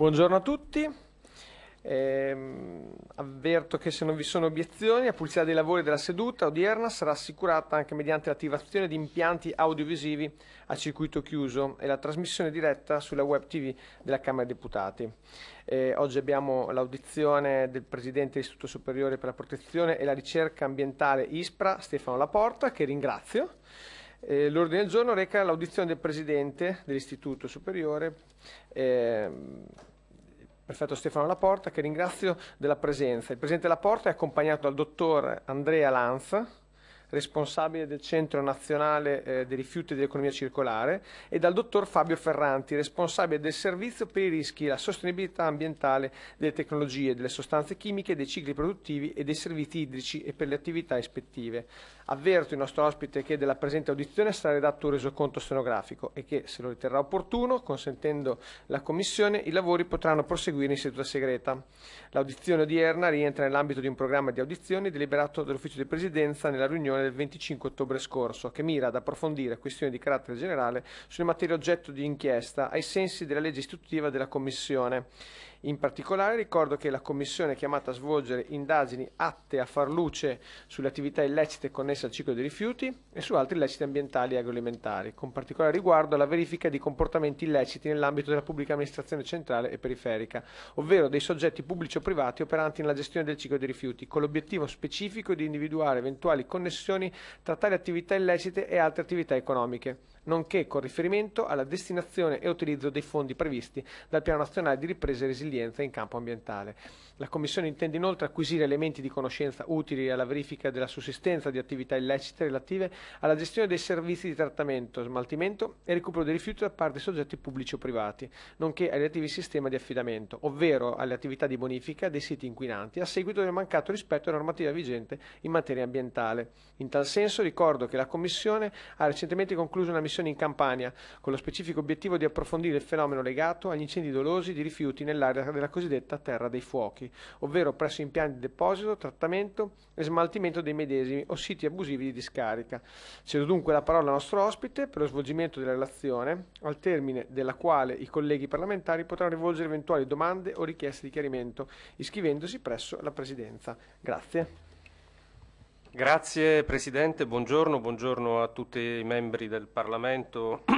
Buongiorno a tutti. Eh, avverto che se non vi sono obiezioni, la pulizia dei lavori della seduta odierna sarà assicurata anche mediante l'attivazione di impianti audiovisivi a circuito chiuso e la trasmissione diretta sulla web TV della Camera dei Deputati. Eh, oggi abbiamo l'audizione del Presidente dell'Istituto Superiore per la Protezione e la Ricerca Ambientale ISPRA, Stefano Laporta, che ringrazio. Eh, l'ordine del giorno reca l'audizione del Presidente dell'Istituto Superiore. Eh, Perfetto Stefano Laporta che ringrazio della presenza. Il Presidente Laporta è accompagnato dal dottor Andrea Lanza, responsabile del Centro Nazionale eh, dei Rifiuti dell'Economia Circolare, e dal dottor Fabio Ferranti, responsabile del Servizio per i rischi e la sostenibilità ambientale delle tecnologie, delle sostanze chimiche, dei cicli produttivi e dei servizi idrici e per le attività ispettive. Avverto il nostro ospite che della presente audizione sarà redatto un resoconto stenografico e che, se lo riterrà opportuno, consentendo la Commissione, i lavori potranno proseguire in seduta segreta. L'audizione odierna rientra nell'ambito di un programma di audizioni deliberato dall'Ufficio di Presidenza nella riunione convenzione del 25 ottobre scorso, che mira ad approfondire questioni di carattere generale sulle materie oggetto di inchiesta ai sensi della legge istitutiva della Commissione in particolare ricordo che la Commissione è chiamata a svolgere indagini atte a far luce sulle attività illecite connesse al ciclo dei rifiuti e su altri illeciti ambientali e agroalimentari, con particolare riguardo alla verifica di comportamenti illeciti nell'ambito della pubblica amministrazione centrale e periferica, ovvero dei soggetti pubblici o privati operanti nella gestione del ciclo dei rifiuti, con l'obiettivo specifico di individuare eventuali connessioni tra tali attività illecite e altre attività economiche nonché con riferimento alla destinazione e utilizzo dei fondi previsti dal Piano Nazionale di Ripresa e Resilienza in campo ambientale. La Commissione intende inoltre acquisire elementi di conoscenza utili alla verifica della sussistenza di attività illecite relative alla gestione dei servizi di trattamento, smaltimento e recupero dei rifiuti da parte di soggetti pubblici o privati, nonché ai relativi sistemi di affidamento, ovvero alle attività di bonifica dei siti inquinanti a seguito del mancato rispetto alla normativa vigente in materia ambientale. In tal senso ricordo che la Commissione ha recentemente concluso una missione missione in Campania, con lo specifico obiettivo di approfondire il fenomeno legato agli incendi dolosi di rifiuti nell'area della cosiddetta terra dei fuochi, ovvero presso impianti di deposito, trattamento e smaltimento dei medesimi o siti abusivi di discarica. Cedo dunque la parola al nostro ospite per lo svolgimento della relazione, al termine della quale i colleghi parlamentari potranno rivolgere eventuali domande o richieste di chiarimento, iscrivendosi presso la Presidenza. Grazie. Grazie Presidente, buongiorno, buongiorno a tutti i membri del Parlamento,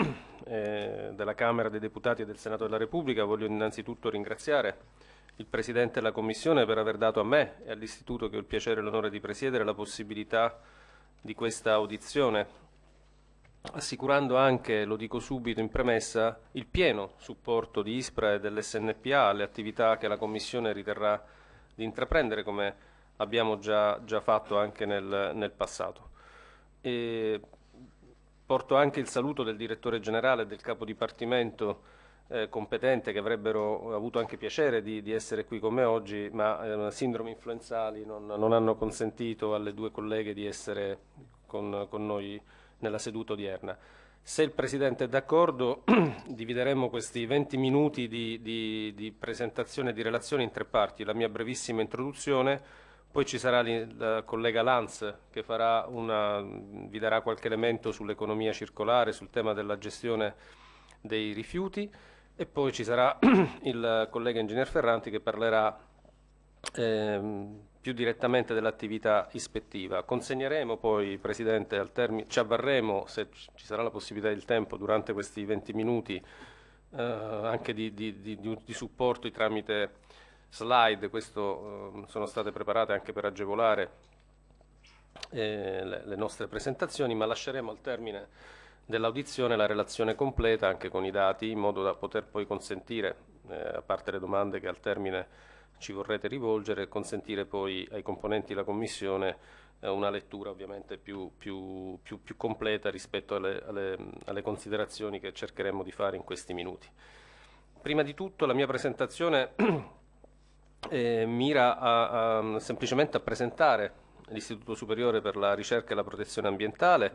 eh, della Camera dei Deputati e del Senato della Repubblica. Voglio innanzitutto ringraziare il Presidente della Commissione per aver dato a me e all'Istituto che ho il piacere e l'onore di presiedere la possibilità di questa audizione, assicurando anche, lo dico subito in premessa, il pieno supporto di ISPRA e dell'SNPA alle attività che la Commissione riterrà di intraprendere come abbiamo già, già fatto anche nel, nel passato. E porto anche il saluto del direttore generale e del capo dipartimento eh, competente che avrebbero avuto anche piacere di, di essere qui con me oggi, ma eh, sindromi influenzali non, non, hanno consentito alle due colleghe di essere con, con noi nella seduta odierna. Se il Presidente è d'accordo, divideremo questi 20 minuti di, di, di presentazione e di relazione in tre parti. La mia brevissima introduzione, poi ci sarà il collega Lanz che una, vi darà qualche elemento sull'economia circolare, sul tema della gestione dei rifiuti e poi ci sarà il collega Ingegner Ferranti che parlerà eh, più direttamente dell'attività ispettiva. Consegneremo poi, Presidente, al termine, ci avverremo se ci sarà la possibilità del tempo durante questi 20 minuti eh, anche di, di, di, di supporto tramite slide, questo, ehm, sono state preparate anche per agevolare eh, le, le nostre presentazioni, ma lasceremo al termine dell'audizione la relazione completa anche con i dati in modo da poter poi consentire, eh, a parte le domande che al termine ci vorrete rivolgere, consentire poi ai componenti della Commissione eh, una lettura ovviamente più, più, più, più completa rispetto alle, alle, alle considerazioni che cercheremo di fare in questi minuti. Prima di tutto la mia presentazione eh, mira a, a, mm, semplicemente a presentare l'Istituto Superiore per la Ricerca e la Protezione Ambientale,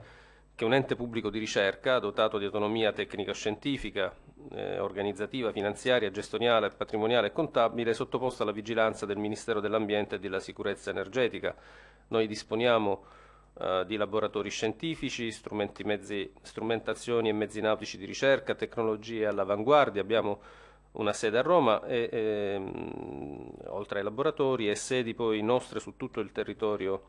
che è un ente pubblico di ricerca dotato di autonomia tecnica-scientifica, eh, organizzativa, finanziaria, gestionale, patrimoniale e contabile, sottoposta alla vigilanza del Ministero dell'Ambiente e della Sicurezza Energetica. Noi disponiamo eh, di laboratori scientifici, mezzi, strumentazioni e mezzi nautici di ricerca, tecnologie all'avanguardia, abbiamo una sede a Roma, e, e, ehm, oltre ai laboratori, e sedi poi nostre su tutto il territorio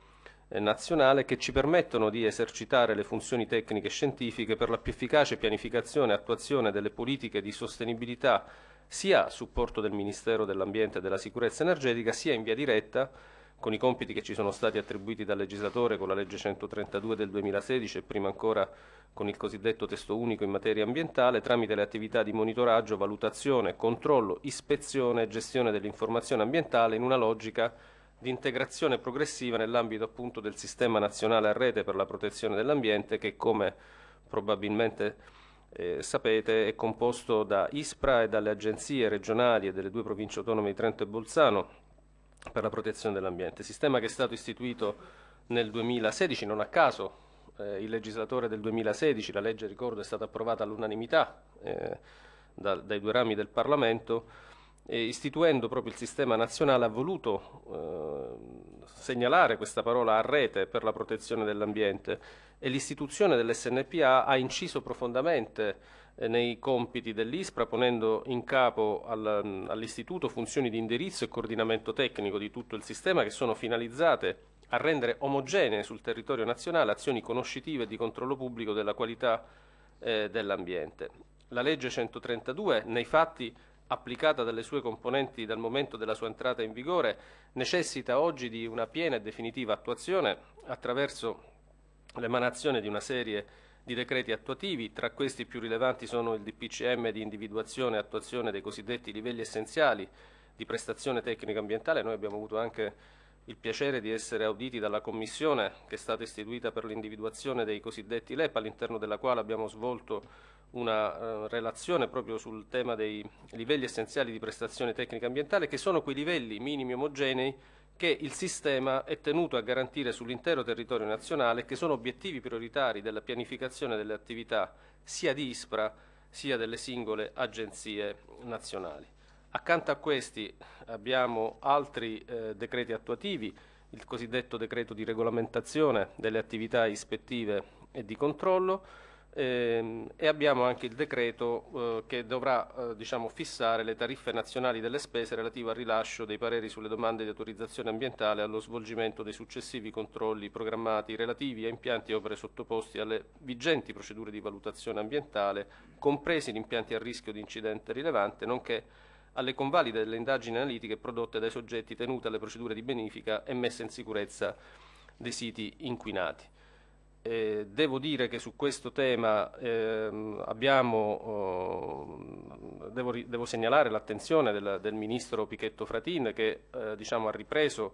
eh, nazionale che ci permettono di esercitare le funzioni tecniche e scientifiche per la più efficace pianificazione e attuazione delle politiche di sostenibilità sia a supporto del Ministero dell'Ambiente e della Sicurezza Energetica sia in via diretta con i compiti che ci sono stati attribuiti dal legislatore con la legge 132 del 2016 e prima ancora con il cosiddetto testo unico in materia ambientale tramite le attività di monitoraggio, valutazione, controllo, ispezione e gestione dell'informazione ambientale in una logica di integrazione progressiva nell'ambito appunto del sistema nazionale a rete per la protezione dell'ambiente che come probabilmente eh, sapete, è composto da ISPRA e dalle agenzie regionali e delle due province autonome di Trento e Bolzano, per la protezione dell'ambiente, sistema che è stato istituito nel 2016, non a caso eh, il legislatore del 2016, la legge ricordo è stata approvata all'unanimità eh, da, dai due rami del Parlamento, e istituendo proprio il sistema nazionale ha voluto eh, segnalare questa parola a rete per la protezione dell'ambiente e l'istituzione dell'SNPA ha inciso profondamente eh, nei compiti dell'ISPRA, ponendo in capo al, all'Istituto funzioni di indirizzo e coordinamento tecnico di tutto il sistema che sono finalizzate a rendere omogenee sul territorio nazionale azioni conoscitive e di controllo pubblico della qualità eh, dell'ambiente. La legge 132, nei fatti applicata dalle sue componenti dal momento della sua entrata in vigore, necessita oggi di una piena e definitiva attuazione attraverso l'emanazione di una serie di di decreti attuativi, tra questi più rilevanti sono il DPCM di individuazione e attuazione dei cosiddetti livelli essenziali di prestazione tecnica ambientale, noi abbiamo avuto anche il piacere di essere auditi dalla commissione che è stata istituita per l'individuazione dei cosiddetti LEP, all'interno della quale abbiamo svolto una eh, relazione proprio sul tema dei livelli essenziali di prestazione tecnica ambientale, che sono quei livelli minimi omogenei che il sistema è tenuto a garantire sull'intero territorio nazionale che sono obiettivi prioritari della pianificazione delle attività sia di ISPRA sia delle singole agenzie nazionali. Accanto a questi abbiamo altri eh, decreti attuativi, il cosiddetto decreto di regolamentazione delle attività ispettive e di controllo, Ehm, e abbiamo anche il decreto eh, che dovrà eh, diciamo, fissare le tariffe nazionali delle spese relative al rilascio dei pareri sulle domande di autorizzazione ambientale allo svolgimento dei successivi controlli programmati relativi a impianti e opere sottoposti alle vigenti procedure di valutazione ambientale, compresi gli impianti a rischio di incidente rilevante, nonché alle convalide delle indagini analitiche prodotte dai soggetti tenute alle procedure di benifica e messa in sicurezza dei siti inquinati. Eh, devo dire che su questo tema ehm, abbiamo, eh, devo, devo, segnalare l'attenzione del, del, ministro Pichetto Fratin che eh, diciamo, ha ripreso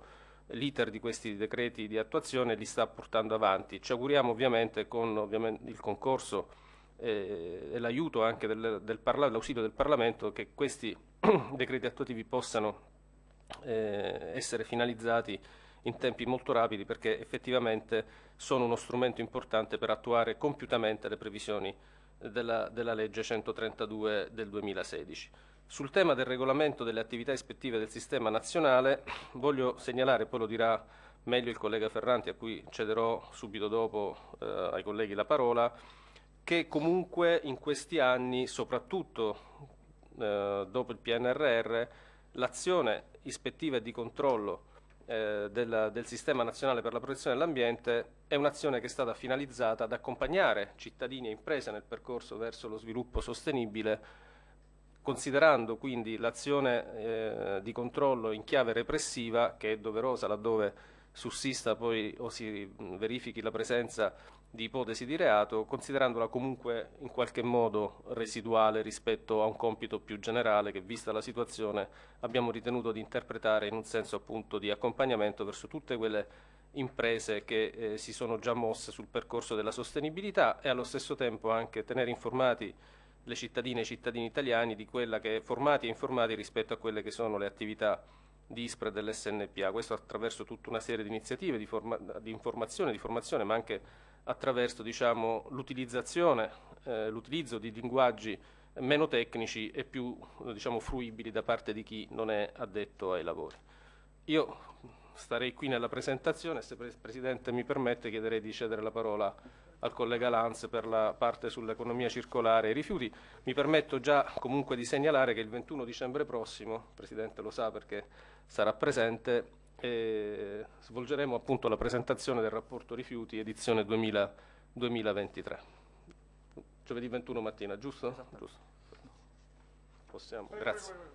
l'iter di questi decreti di attuazione e li sta portando avanti. Ci auguriamo ovviamente con ovviamente, il concorso eh, e l'aiuto anche del, del del Parlamento che questi decreti attuativi possano eh, essere finalizzati in tempi molto rapidi perché effettivamente sono uno strumento importante per attuare compiutamente le previsioni della, della legge 132 del 2016. Sul tema del regolamento delle attività ispettive del sistema nazionale voglio segnalare, poi lo dirà meglio il collega Ferranti a cui cederò subito dopo eh, ai colleghi la parola, che comunque in questi anni, soprattutto eh, dopo il PNRR, l'azione ispettiva e di controllo eh, del, del, Sistema Nazionale per la Protezione dell'Ambiente è un'azione che è stata finalizzata ad accompagnare cittadini e imprese nel percorso verso lo sviluppo sostenibile, considerando quindi l'azione eh, di controllo in chiave repressiva, che è doverosa laddove sussista poi o si verifichi la presenza di ipotesi di reato, considerandola comunque in qualche modo residuale rispetto a un compito più generale che, vista la situazione, abbiamo ritenuto di interpretare in un senso appunto di accompagnamento verso tutte quelle imprese che eh, si sono già mosse sul percorso della sostenibilità e allo stesso tempo anche tenere informati le cittadine e i cittadini italiani di quella che è formati e informati rispetto a quelle che sono le attività di dell'SNPA, questo attraverso tutta una serie di iniziative di, forma, di informazione, di formazione, ma anche attraverso diciamo, l'utilizzazione, eh, l'utilizzo di linguaggi meno tecnici e più diciamo, fruibili da parte di chi non è addetto ai lavori. Io starei qui nella presentazione, se il Presidente mi permette chiederei di cedere la parola al collega Lanz per la parte sull'economia circolare e i rifiuti. Mi permetto già comunque di segnalare che il 21 dicembre prossimo, il Presidente lo sa perché sarà presente e svolgeremo appunto la presentazione del rapporto rifiuti edizione 2000, 2023. Giovedì 21 mattina, giusto? Giusto. Possiamo, grazie.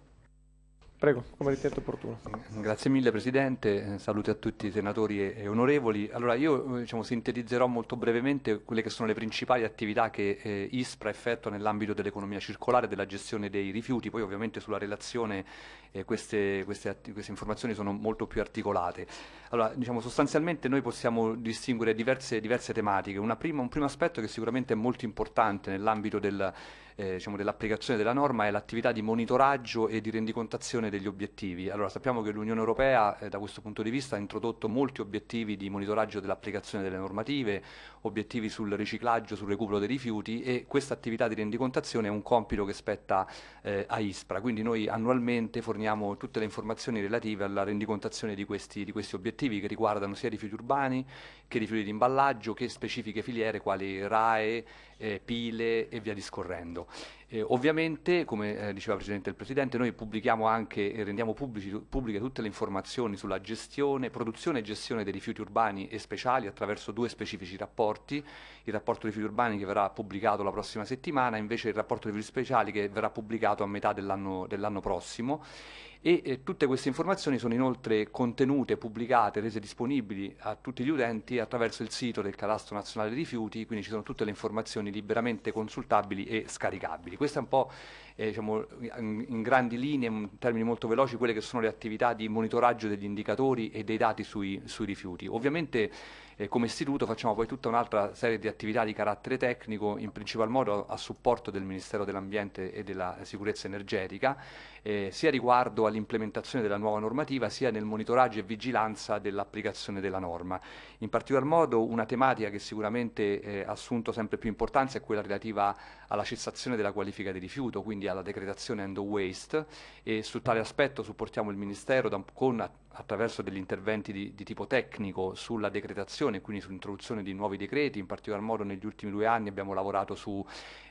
Prego, come ritenete opportuno. Grazie mille Presidente, saluti a tutti i senatori e, e onorevoli. Allora io eh, diciamo, sintetizzerò molto brevemente quelle che sono le principali attività che eh, ISPRA effettua nell'ambito dell'economia circolare e della gestione dei rifiuti, poi ovviamente sulla relazione eh, queste, queste, queste, informazioni sono molto più articolate. Allora diciamo, sostanzialmente noi possiamo distinguere diverse, diverse tematiche, prima, un primo aspetto che sicuramente è molto importante nell'ambito del eh, diciamo, dell'applicazione della norma è l'attività di monitoraggio e di rendicontazione degli obiettivi. Allora, sappiamo che l'Unione Europea eh, da questo punto di vista ha introdotto molti obiettivi di monitoraggio dell'applicazione delle normative, obiettivi sul riciclaggio, sul recupero dei rifiuti e questa attività di rendicontazione è un compito che spetta eh, a ISPRA, quindi noi annualmente forniamo tutte le informazioni relative alla rendicontazione di questi, di questi obiettivi che riguardano sia i rifiuti urbani, che rifiuti di imballaggio, che specifiche filiere quali RAE, eh, pile e via discorrendo. Eh, ovviamente, come eh, diceva precedente il Presidente, noi pubblichiamo anche e rendiamo pubblici, pubbliche tutte le informazioni sulla gestione, produzione e gestione dei rifiuti urbani e speciali attraverso due specifici rapporti, il rapporto rifiuti urbani che verrà pubblicato la prossima settimana, invece il rapporto rifiuti speciali che verrà pubblicato a metà dell'anno dell prossimo e eh, tutte queste informazioni sono inoltre contenute, pubblicate, rese disponibili a tutti gli utenti attraverso il sito del Cadastro Nazionale dei Rifiuti, quindi ci sono tutte le informazioni liberamente consultabili e scaricabili questo è un po' eh, diciamo, in grandi linee, in termini molto veloci, quelle che sono le attività di monitoraggio degli indicatori e dei dati sui, sui rifiuti. Ovviamente eh, come istituto facciamo poi tutta un'altra serie di attività di carattere tecnico, in principal modo a supporto del Ministero dell'Ambiente e della Sicurezza Energetica eh, sia riguardo all'implementazione della nuova normativa sia nel monitoraggio e vigilanza dell'applicazione della norma. In particolar modo una tematica che sicuramente eh, ha assunto sempre più importanza è quella relativa alla cessazione della qualifica di rifiuto, quindi alla decretazione end of waste e su tale aspetto supportiamo il Ministero da, con, attraverso degli interventi di, di tipo tecnico sulla decretazione, quindi sull'introduzione di nuovi decreti, in particolar modo negli ultimi due anni abbiamo lavorato sulla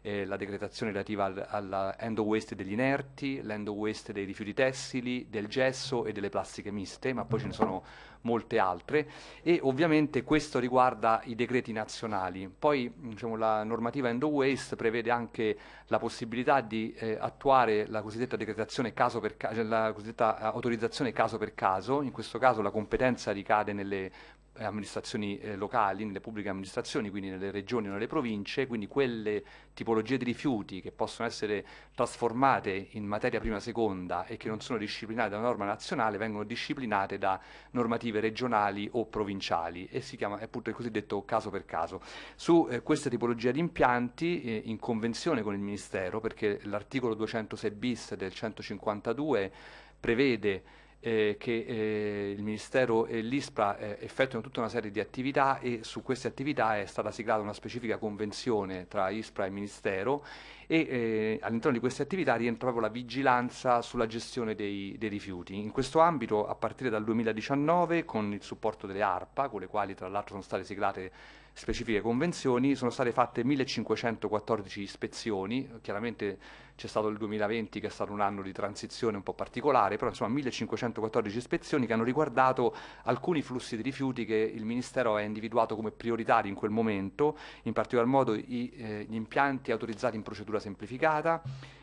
eh, decretazione relativa al, alla end of waste degli inerti, l'end of waste dei rifiuti tessili, del gesso e delle plastiche miste, ma poi ce ne sono molte altre e ovviamente questo riguarda i decreti nazionali. Poi diciamo, la normativa end Waste prevede anche la possibilità di eh, attuare la cosiddetta decretazione caso per caso, la cosiddetta eh, autorizzazione caso per caso, in questo caso la competenza ricade nelle eh, amministrazioni eh, locali, nelle pubbliche amministrazioni, quindi nelle regioni o nelle province, quindi quelle tipologie di rifiuti che possono essere trasformate in materia prima seconda e che non sono disciplinate da una norma nazionale vengono disciplinate da normative regionali o provinciali e si chiama appunto il cosiddetto caso per caso. Su eh, questa tipologia di impianti eh, in convenzione con il Ministero, perché l'articolo 206 bis del 152 prevede eh, che eh, il Ministero e l'ISPRA eh, effettuano tutta una serie di attività e su queste attività è stata siglata una specifica convenzione tra ISPRA e Ministero e eh, all'interno di queste attività rientra proprio la vigilanza sulla gestione dei, dei, rifiuti. In questo ambito, a partire dal 2019, con il supporto delle ARPA, con le quali tra l'altro sono state siglate specifiche convenzioni, sono state fatte 1514 ispezioni, chiaramente c'è stato il 2020 che è stato un anno di transizione un po' particolare, però insomma 1514 ispezioni che hanno riguardato alcuni flussi di rifiuti che il Ministero ha individuato come prioritari in quel momento, in particolar modo i, eh, gli impianti autorizzati in procedura semplificata,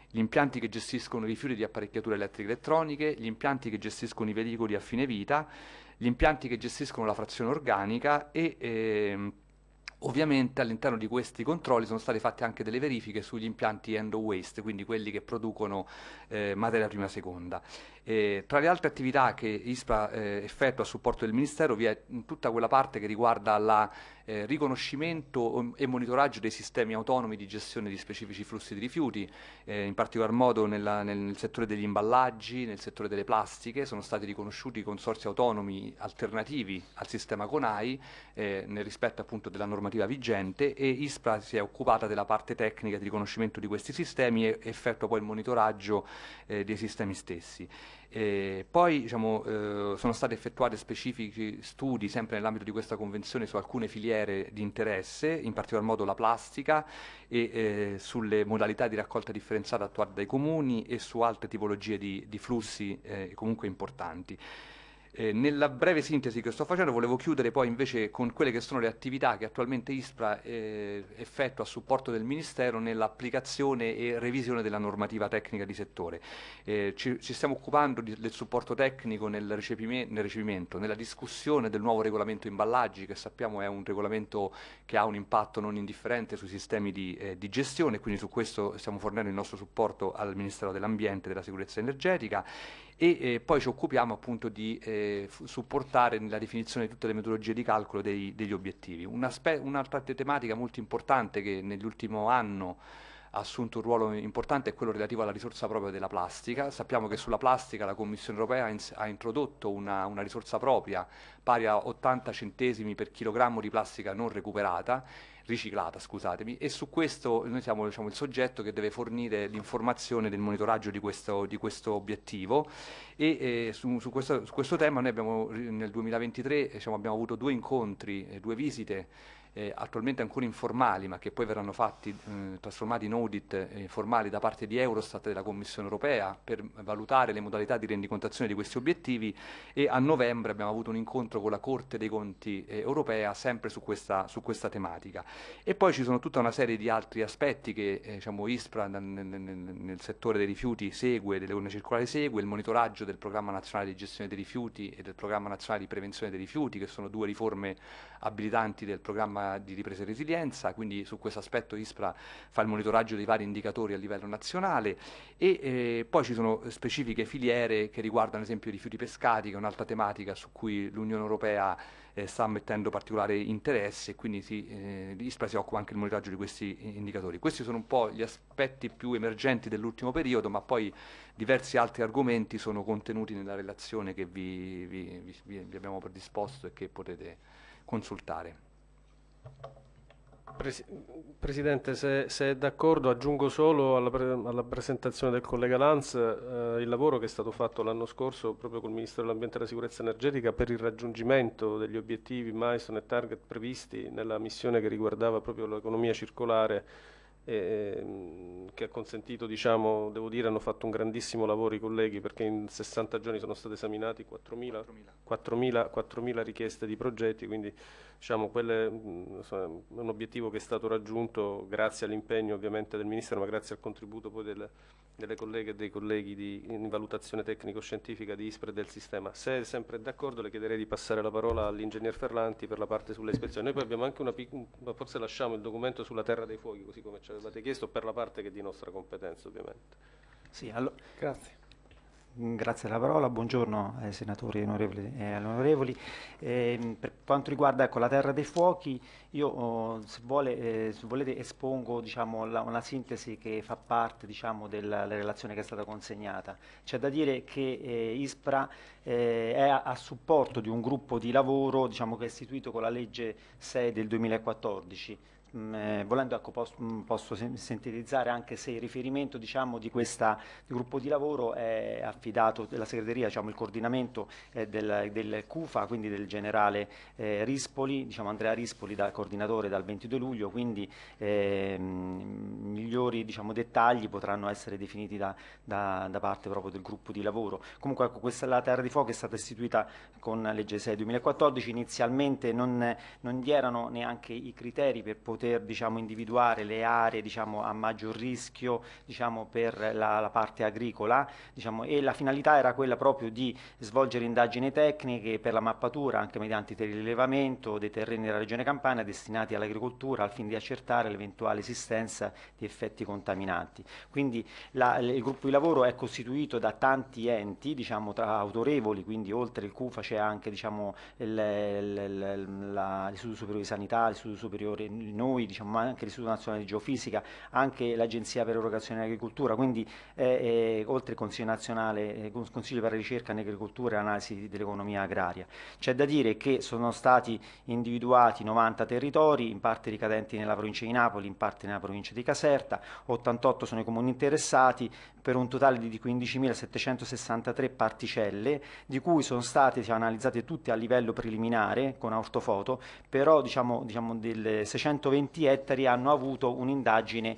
gli impianti che gestiscono i rifiuti di apparecchiature elettriche e elettroniche, gli impianti che gestiscono i veicoli a fine vita, gli impianti che gestiscono la frazione organica e... Eh, Ovviamente all'interno di questi controlli sono state fatte anche delle verifiche sugli impianti end waste, quindi quelli che producono eh, materia prima seconda. Eh, tra le altre attività che ISPRA eh, effettua a supporto del Ministero vi è tutta quella parte che riguarda la eh, riconoscimento um, e monitoraggio dei sistemi autonomi di gestione di specifici flussi di rifiuti, eh, in particolar modo nella, nel, nel, settore degli imballaggi, nel settore delle plastiche, sono stati riconosciuti consorsi autonomi alternativi al sistema CONAI eh, nel rispetto appunto della normativa vigente e ISPRA si è occupata della parte tecnica di riconoscimento di questi sistemi e effettua poi il monitoraggio eh, dei sistemi stessi. Eh, poi diciamo, eh, sono stati effettuati specifici studi sempre nell'ambito di questa convenzione su alcune filiere di interesse, in particolar modo la plastica e eh, sulle modalità di raccolta differenziata attuate dai comuni e su altre tipologie di, di flussi eh, comunque importanti. Eh, nella breve sintesi che sto facendo volevo chiudere poi invece con quelle che sono le attività che attualmente ISPRA eh, effettua a supporto del Ministero nell'applicazione e revisione della normativa tecnica di settore. Eh, ci, ci, stiamo occupando di, del supporto tecnico nel, recepime, nel, recepimento, nella discussione del nuovo regolamento imballaggi che sappiamo è un regolamento che ha un impatto non indifferente sui sistemi di, eh, di gestione, quindi su questo stiamo fornendo il nostro supporto al Ministero dell'Ambiente e della Sicurezza Energetica e eh, poi ci occupiamo appunto di eh, supportare nella definizione di tutte le metodologie di calcolo dei, degli obiettivi. Un'aspe- un'altra tematica molto importante che nell'ultimo anno ha assunto un ruolo importante è quello relativo alla risorsa propria della plastica. Sappiamo che sulla plastica la Commissione europea ins- ha introdotto una, una risorsa propria pari a 80 centesimi per chilogrammo di plastica non recuperata riciclata, scusatemi, e su questo noi siamo diciamo, il soggetto che deve fornire l'informazione del monitoraggio di questo, di questo obiettivo e eh, su, su, questo, su, questo, tema noi abbiamo nel 2023 diciamo, eh, abbiamo avuto due incontri, due visite eh, attualmente ancora informali, ma che poi verranno fatti, eh, trasformati in audit eh, formali da parte di Eurostat e della Commissione europea per valutare le modalità di rendicontazione di questi obiettivi e a novembre abbiamo avuto un incontro con la Corte dei Conti eh, europea sempre su questa, su questa, tematica. E poi ci sono tutta una serie di altri aspetti che eh, diciamo, ISPRA nel, nel, nel, settore dei rifiuti segue, dell'economia circolare segue, il monitoraggio del programma nazionale di gestione dei rifiuti e del programma nazionale di prevenzione dei rifiuti, che sono due riforme abilitanti del programma di ripresa e resilienza, quindi su questo aspetto ISPRA fa il monitoraggio dei vari indicatori a livello nazionale e eh, poi ci sono specifiche filiere che riguardano ad esempio i rifiuti pescati, che è un'altra tematica su cui l'Unione Europea eh, sta mettendo particolare interesse e quindi si, eh, ISPRA si occupa anche del monitoraggio di questi indicatori. Questi sono un po' gli aspetti più emergenti dell'ultimo periodo, ma poi diversi altri argomenti sono contenuti nella relazione che vi, vi, vi, vi abbiamo predisposto e che potete consultare. Presidente, se, se è d'accordo aggiungo solo alla, pre, alla, presentazione del collega Lanz eh, il lavoro che è stato fatto l'anno scorso proprio col Ministro dell'Ambiente e della Sicurezza Energetica per il raggiungimento degli obiettivi, milestone e target previsti nella missione che riguardava proprio l'economia circolare eh, che ha consentito, diciamo, devo dire, hanno fatto un grandissimo lavoro i colleghi perché in 60 giorni sono state esaminate 4.000 richieste di progetti, quindi diciamo, quelle, mm, insomma, un obiettivo che è stato raggiunto grazie all'impegno ovviamente del Ministero, ma grazie al contributo poi del, delle colleghe e dei colleghi di, in valutazione tecnico-scientifica di ISPRE e del sistema. Se è sempre d'accordo le chiederei di passare la parola all'ingegner Ferlanti per la parte sulle ispezioni. Noi poi abbiamo anche una piccola, forse lasciamo il documento sulla terra dei fuochi così come c'è eh, l'avete chiesto per la parte che è di nostra competenza ovviamente. Sì, allora, Grazie. Mm, grazie della parola, buongiorno eh, senatori onorevoli e eh, onorevoli. Eh, per quanto riguarda ecco, la terra dei fuochi, io oh, se, vuole, eh, se, volete espongo diciamo, la, una sintesi che fa parte diciamo, della relazione che è stata consegnata. C'è da dire che eh, ISPRA è a, a, supporto di un gruppo di lavoro diciamo, che è istituito con la legge 6 del 2014 mh, mm, eh, volendo ecco, mm, posso, mh, posso sintetizzare anche se il riferimento diciamo, di questo gruppo di lavoro è affidato alla segreteria, diciamo, il coordinamento eh, del, del, CUFA, quindi del generale eh, Rispoli, diciamo Andrea Rispoli da coordinatore dal 22 luglio, quindi eh, migliori diciamo, dettagli potranno essere definiti da, da, da, parte proprio del gruppo di lavoro. Comunque ecco, questa, la Terra di Fuoco è stata istituita con legge 6 2014, inizialmente non, non vi erano neanche i criteri per poter poter diciamo, individuare le aree diciamo, a maggior rischio diciamo, per la, la, parte agricola diciamo, e la finalità era quella proprio di svolgere indagini tecniche per la mappatura anche mediante il rilevamento dei terreni della regione Campania destinati all'agricoltura al fine di accertare l'eventuale esistenza di effetti contaminanti. Quindi la, il gruppo di lavoro è costituito da tanti enti diciamo, autorevoli, quindi oltre il CUFA c'è anche diciamo, l'Istituto Superiore di Sanità, l'Istituto Superiore di Noi, noi, diciamo, ma anche l'Istituto Nazionale di Geofisica, anche l'Agenzia per Erogazione in Agricoltura, quindi eh, eh, oltre il Consiglio Nazionale, eh, Consiglio per la Ricerca in Agricoltura e Analisi dell'Economia Agraria. C'è da dire che sono stati individuati 90 territori, in parte ricadenti nella provincia di Napoli, in parte nella provincia di Caserta, 88 sono i comuni interessati, per un totale di 15.763 particelle, di cui sono state diciamo, analizzate tutte a livello preliminare con ortofoto, però diciamo, diciamo del 620 120 ettari hanno avuto un'indagine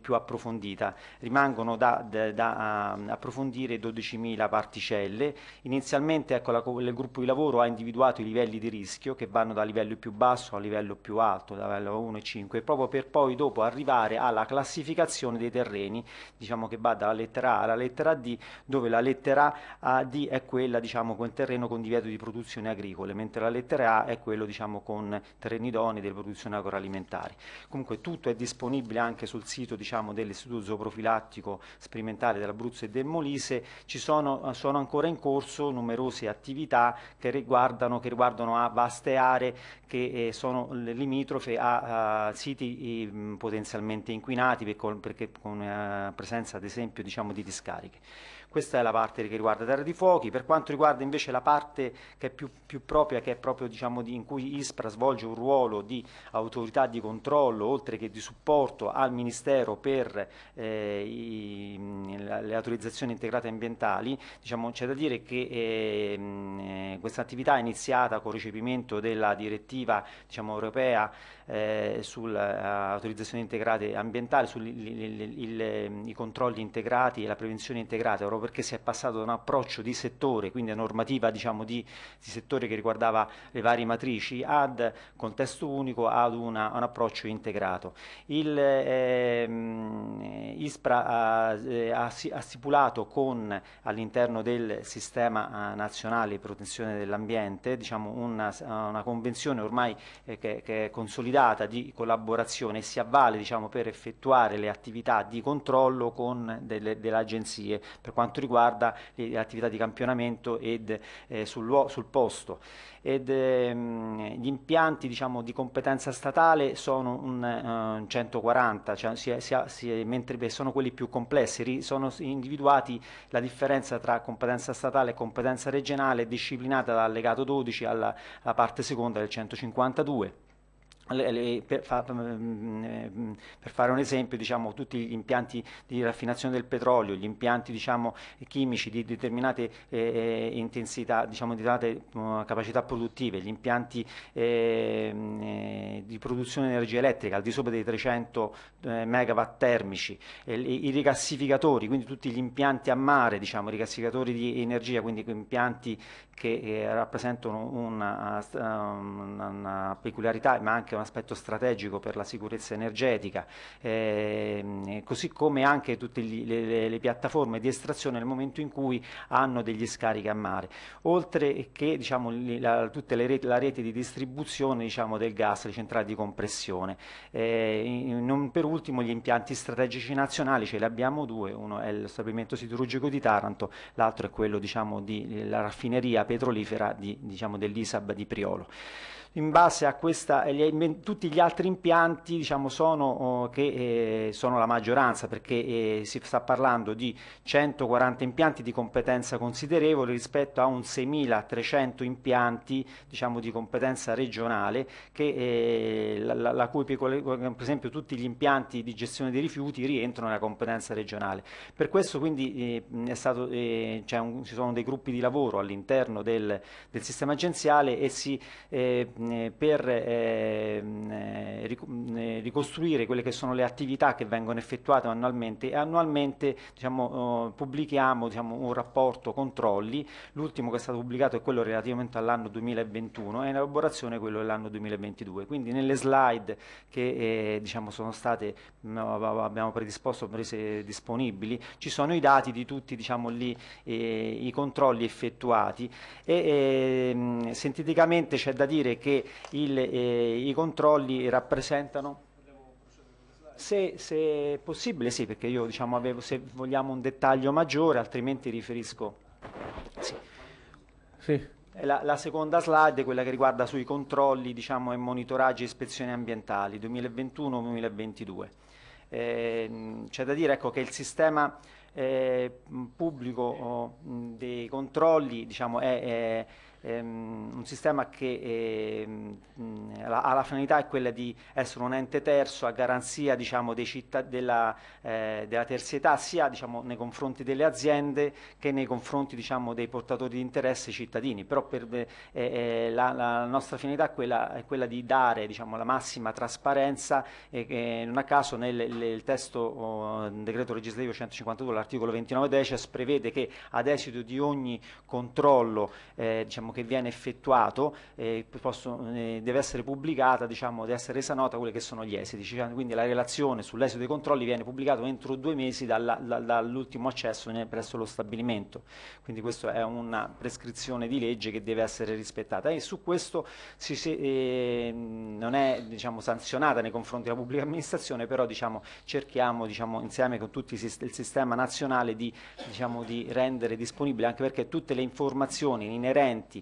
più approfondita. Rimangono da, da, da um, approfondire 12.000 particelle. Inizialmente ecco, la, il gruppo di lavoro ha individuato i livelli di rischio che vanno dal livello più basso al livello più alto, da livello 1 e 5, proprio per poi dopo arrivare alla classificazione dei terreni, diciamo che va dalla lettera A alla lettera D, dove la lettera A, D è quella diciamo, con terreno con divieto di produzione agricole, mentre la lettera A è quello diciamo, con terreni idonei delle produzioni agroalimentari agroalimentari. Comunque tutto è disponibile anche sul sito diciamo, dell'Istituto Zooprofilattico Sperimentale dell'Abruzzo e del Molise, ci sono, sono, ancora in corso numerose attività che riguardano, che riguardano a vaste aree che eh, sono limitrofe a, a siti eh, potenzialmente inquinati perché con, perché con eh, presenza ad esempio diciamo, di discariche. Questa è la parte che riguarda Terra di Fuochi. Per quanto riguarda invece la parte che è più, più propria, che è proprio diciamo, di, in cui ISPRA svolge un ruolo di autorità di controllo, oltre che di supporto al Ministero per eh, i, le autorizzazioni integrate ambientali, diciamo, c'è da dire che ehm, eh, questa attività è iniziata con il recepimento della direttiva diciamo, europea eh, sull'autorizzazione integrata ambientale, sui ehm, controlli integrati e la prevenzione integrata, proprio perché si è passato da un approccio di settore, quindi a normativa diciamo, di, di, settore che riguardava le varie matrici, ad contesto unico, ad una, un approccio integrato. Il, eh, ISPRA ha, eh, ha, ha stipulato con all'interno del sistema eh, nazionale di protezione dell'ambiente diciamo una, una, convenzione ormai eh, che, che è consolidata guidata di collaborazione e si avvale diciamo, per effettuare le attività di controllo con delle, delle agenzie per quanto riguarda le attività di campionamento ed, eh, sul, sul, posto. Ed, ehm, gli impianti diciamo, di competenza statale sono un, eh, 140, cioè, si, si, si, mentre sono quelli più complessi, ri, sono individuati la differenza tra competenza statale e competenza regionale disciplinata dall'allegato 12 alla, alla parte seconda del 152. Mm, mm, per, fare un esempio, diciamo, tutti gli impianti di raffinazione del petrolio, gli impianti diciamo, chimici di determinate eh, eh intensità, diciamo, di date, mm, capacità produttive, gli impianti eh, eh, di produzione di energia elettrica al di sopra dei 300 eh, megawatt termici, i rigassificatori, quindi tutti gli impianti a mare, diciamo, i rigassificatori di energia, quindi impianti che eh, rappresentano um, una, una, peculiarità ma anche un aspetto strategico per la sicurezza energetica, eh, così come anche tutte le, le, le, piattaforme di estrazione nel momento in cui hanno degli scarichi a mare, oltre che diciamo, la, tutte le reti, la rete di distribuzione diciamo, del gas, le centrali di compressione. Eh, in, non per ultimo gli impianti strategici nazionali, ce ne abbiamo due, uno è lo stabilimento siderurgico di Taranto, l'altro è quello diciamo, della raffineria petrolifera di, diciamo, dell'Isab di Priolo in base a questa, gli, tutti gli altri impianti diciamo, sono, oh, che eh, sono la maggioranza perché eh, si sta parlando di 140 impianti di competenza considerevole rispetto a un 6.300 impianti diciamo, di competenza regionale che, eh, la, la, cui piccole, per esempio tutti gli impianti di gestione dei rifiuti rientrano nella competenza regionale. Per questo quindi eh, stato, eh, un, ci sono dei gruppi di lavoro all'interno del, del sistema agenziale e si eh, eh, per ehm, eh, eh, ricostruire quelle che sono le attività che vengono effettuate annualmente e annualmente diciamo, oh, pubblichiamo diciamo, un rapporto controlli, l'ultimo che è stato pubblicato è quello relativamente all'anno 2021 e in elaborazione quello dell'anno 2022. Quindi nelle slide che diciamo, sono state, abbiamo predisposto, prese disponibili, ci sono i dati di tutti diciamo, lì, i controlli effettuati e eh, sinteticamente c'è da dire che che il, eh, i controlli rappresentano se, se, è possibile sì perché io diciamo avevo se vogliamo un dettaglio maggiore altrimenti riferisco sì. Sì. La, la, seconda slide è quella che riguarda sui controlli diciamo, e monitoraggi e ispezioni ambientali 2021-2022 eh, c'è da dire ecco, che il sistema eh, pubblico oh, dei controlli diciamo, è, è ehm, un sistema che ehm, ha la finalità è quella di essere un ente terzo a garanzia diciamo, cittad- della, eh, della, terzietà sia diciamo, nei confronti delle aziende che nei confronti diciamo, dei portatori di interesse cittadini, però per, eh, eh, la, la, nostra finalità è quella, è quella di dare diciamo, la massima trasparenza e non a caso nel, nel testo oh, decreto legislativo 152 l'articolo 29 decies prevede che ad esito di ogni controllo eh, diciamo, che viene effettuato eh, posso, eh, deve essere pubblicata, diciamo, deve essere resa nota quelli che sono gli esiti, diciamo, quindi la relazione sull'esito dei controlli viene pubblicata entro due mesi dalla, da, dall'ultimo accesso presso lo stabilimento, quindi questa è una prescrizione di legge che deve essere rispettata e su questo si, si, eh, non è diciamo, sanzionata nei confronti della pubblica amministrazione, però diciamo, cerchiamo diciamo, insieme con tutto il sistema nazionale di, di rendere disponibile anche perché tutte le informazioni inerenti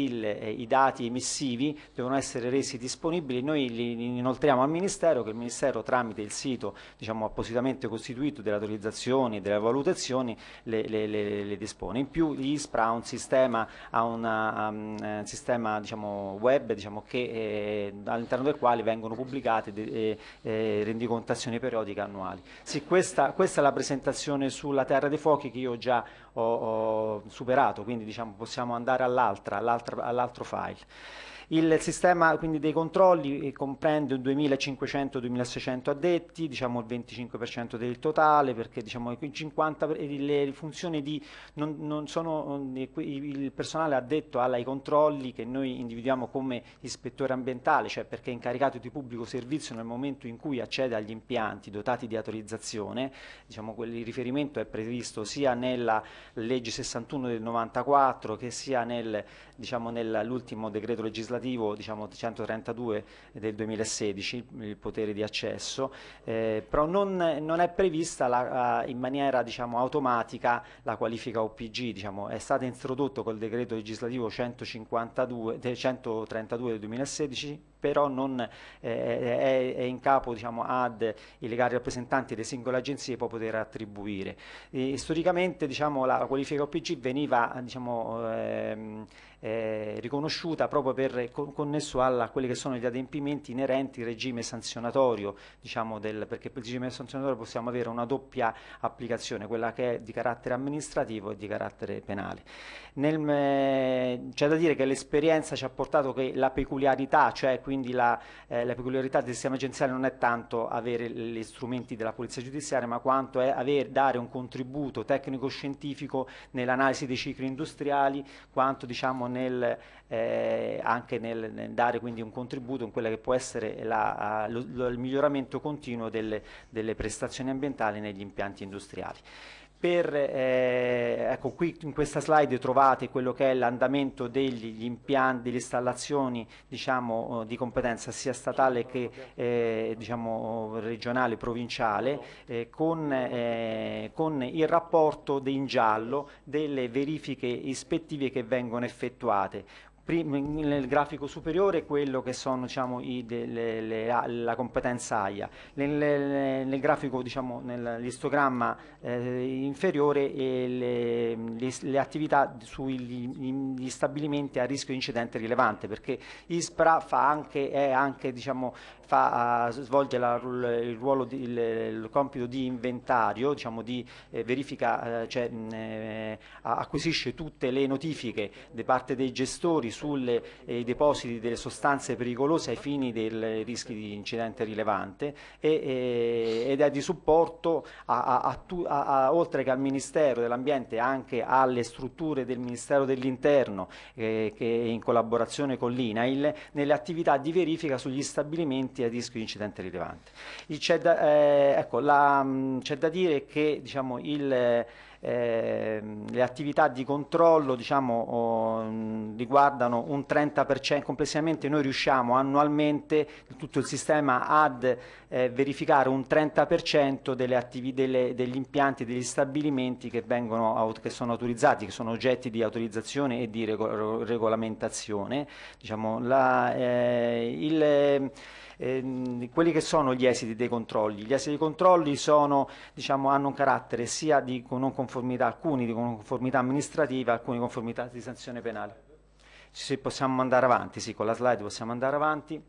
il, eh, i dati emissivi devono essere resi disponibili, noi li inoltriamo al Ministero che il Ministero tramite il sito diciamo, appositamente costituito delle autorizzazioni e delle valutazioni le, le, le, le, dispone. In più l'ISPRA ha un sistema, ha una, um, eh, sistema diciamo, web diciamo, che, eh, all'interno del quale vengono pubblicate de, eh, eh, rendicontazioni periodiche annuali. Sì, questa, questa è la presentazione sulla Terra dei Fuochi che io già ho, ho superato, quindi diciamo, possiamo andare all'altra all'altro file. Il sistema quindi, dei controlli eh, comprende 2.500-2.600 addetti, diciamo il 25% del totale, perché diciamo, 50 eh, le funzioni di non, non sono, mm, il personale addetto ai controlli che noi individuiamo come ispettore ambientale, cioè perché è incaricato di pubblico servizio nel momento in cui accede agli impianti dotati di autorizzazione, diciamo, il riferimento è previsto sia nella legge 61 del 94 che sia nel, diciamo, nell'ultimo decreto legislativo legislativo diciamo, 132 del 2016, il potere di accesso, eh, però non, non, è prevista la, in maniera diciamo, automatica la qualifica OPG, diciamo, è stata introdotto col decreto legislativo 152, 132 del 2016 però non, eh, è, è, in capo diciamo, ad i legali rappresentanti delle singole agenzie può poter attribuire. E, storicamente diciamo, la qualifica OPG veniva diciamo, ehm, eh, riconosciuta proprio per connesso alla, a quelli che sono gli adempimenti inerenti al regime sanzionatorio, diciamo del, perché per il regime sanzionatorio possiamo avere una doppia applicazione, quella che è di carattere amministrativo e di carattere penale. Nel, eh, c'è da dire che l'esperienza ci ha portato che la peculiarità, cioè quindi la, eh, la peculiarità del sistema agenziale non è tanto avere gli strumenti della polizia giudiziaria, ma quanto è avere, dare un contributo tecnico-scientifico nell'analisi dei cicli industriali, quanto diciamo nel, eh, anche nel, nel, dare quindi un contributo in quello che può essere la, lo, lo, il miglioramento continuo delle, delle prestazioni ambientali negli impianti industriali. Per, eh, ecco, qui in questa slide trovate quello che è l'andamento degli impianti, delle installazioni diciamo, oh, di competenza sia statale che eh, diciamo, regionale, provinciale, eh, con, eh, con, il rapporto in giallo delle verifiche ispettive che vengono effettuate nel grafico superiore quello che sono diciamo, i, de, le, le, la competenza AIA, nel, nel grafico, diciamo, nell'istogramma eh, inferiore eh, le, le, attività sugli stabilimenti a rischio di incidente rilevante, perché ISPRA fa anche, anche diciamo, fa, svolge la, il, ruolo di, il, il, compito di inventario, diciamo, di eh, verifica, eh, cioè, mh, eh, acquisisce tutte le notifiche da parte dei gestori sui eh, depositi delle sostanze pericolose ai fini dei rischi di incidente rilevante e, e, eh, ed è di supporto a, a, a, oltre che al Ministero dell'Ambiente anche alle strutture del Ministero dell'Interno eh, che in collaborazione con l'INAIL nelle attività di verifica sugli stabilimenti a rischio di incidente rilevante. C'è da, eh, ecco, da, dire che diciamo, il Ehm, le attività di controllo diciamo, oh, riguardano un 30%, complessivamente noi riusciamo annualmente, tutto il sistema ad eh, verificare un 30% delle attivi, delle, degli impianti, degli stabilimenti che, vengono, che sono autorizzati, che sono oggetti di autorizzazione e di regolamentazione. Diciamo, la, eh, il, ehm, quelli che sono gli esiti dei controlli. Gli esiti dei controlli sono, diciamo, hanno un carattere sia di non conformità, alcuni di non conformità amministrativa, alcuni di conformità di sanzione penale. Se possiamo andare avanti, sì, con la slide possiamo andare avanti.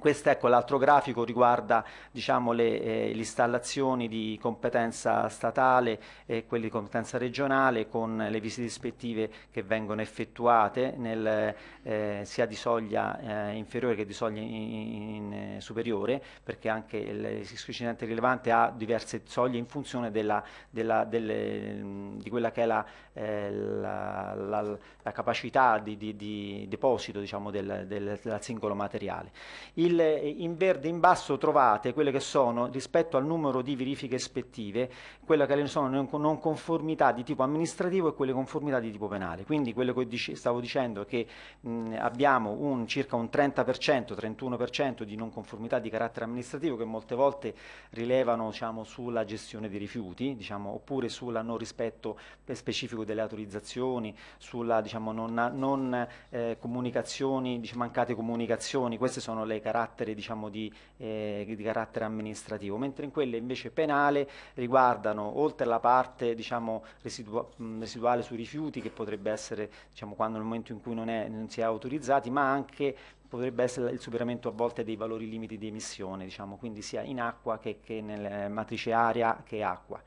Questo ecco l'altro grafico riguarda diciamo, le, eh, installazioni di competenza statale e quelle di competenza regionale con le visite ispettive che vengono effettuate nel, eh, sia di soglia eh, inferiore che di soglia in, in, in, superiore perché anche il sufficiente rilevante ha diverse soglie in funzione della, della, delle, di quella che è la, eh, la, la, la capacità di, di, di deposito diciamo, del, del, del, singolo materiale. Il il, in verde in basso trovate quelle che sono, rispetto al numero di verifiche ispettive, quelle che sono non conformità di tipo amministrativo e quelle conformità di tipo penale. Quindi quello che dice, stavo dicendo è che mh, abbiamo un, circa un 30%, 31% di non conformità di carattere amministrativo che molte volte rilevano diciamo, sulla gestione dei rifiuti, diciamo, oppure sul non rispetto specifico delle autorizzazioni, sulla diciamo, non, non eh, comunicazioni, mancate comunicazioni, queste sono le caratteristiche carattere, diciamo, di, eh, di carattere amministrativo, mentre in quelle invece penale riguardano oltre la parte diciamo, residua residuale sui rifiuti che potrebbe essere diciamo, quando nel momento in cui non, è, non si è autorizzati, ma anche potrebbe essere il superamento a volte dei valori limiti di emissione, diciamo, quindi sia in acqua che, che nella eh, matrice aria che acqua.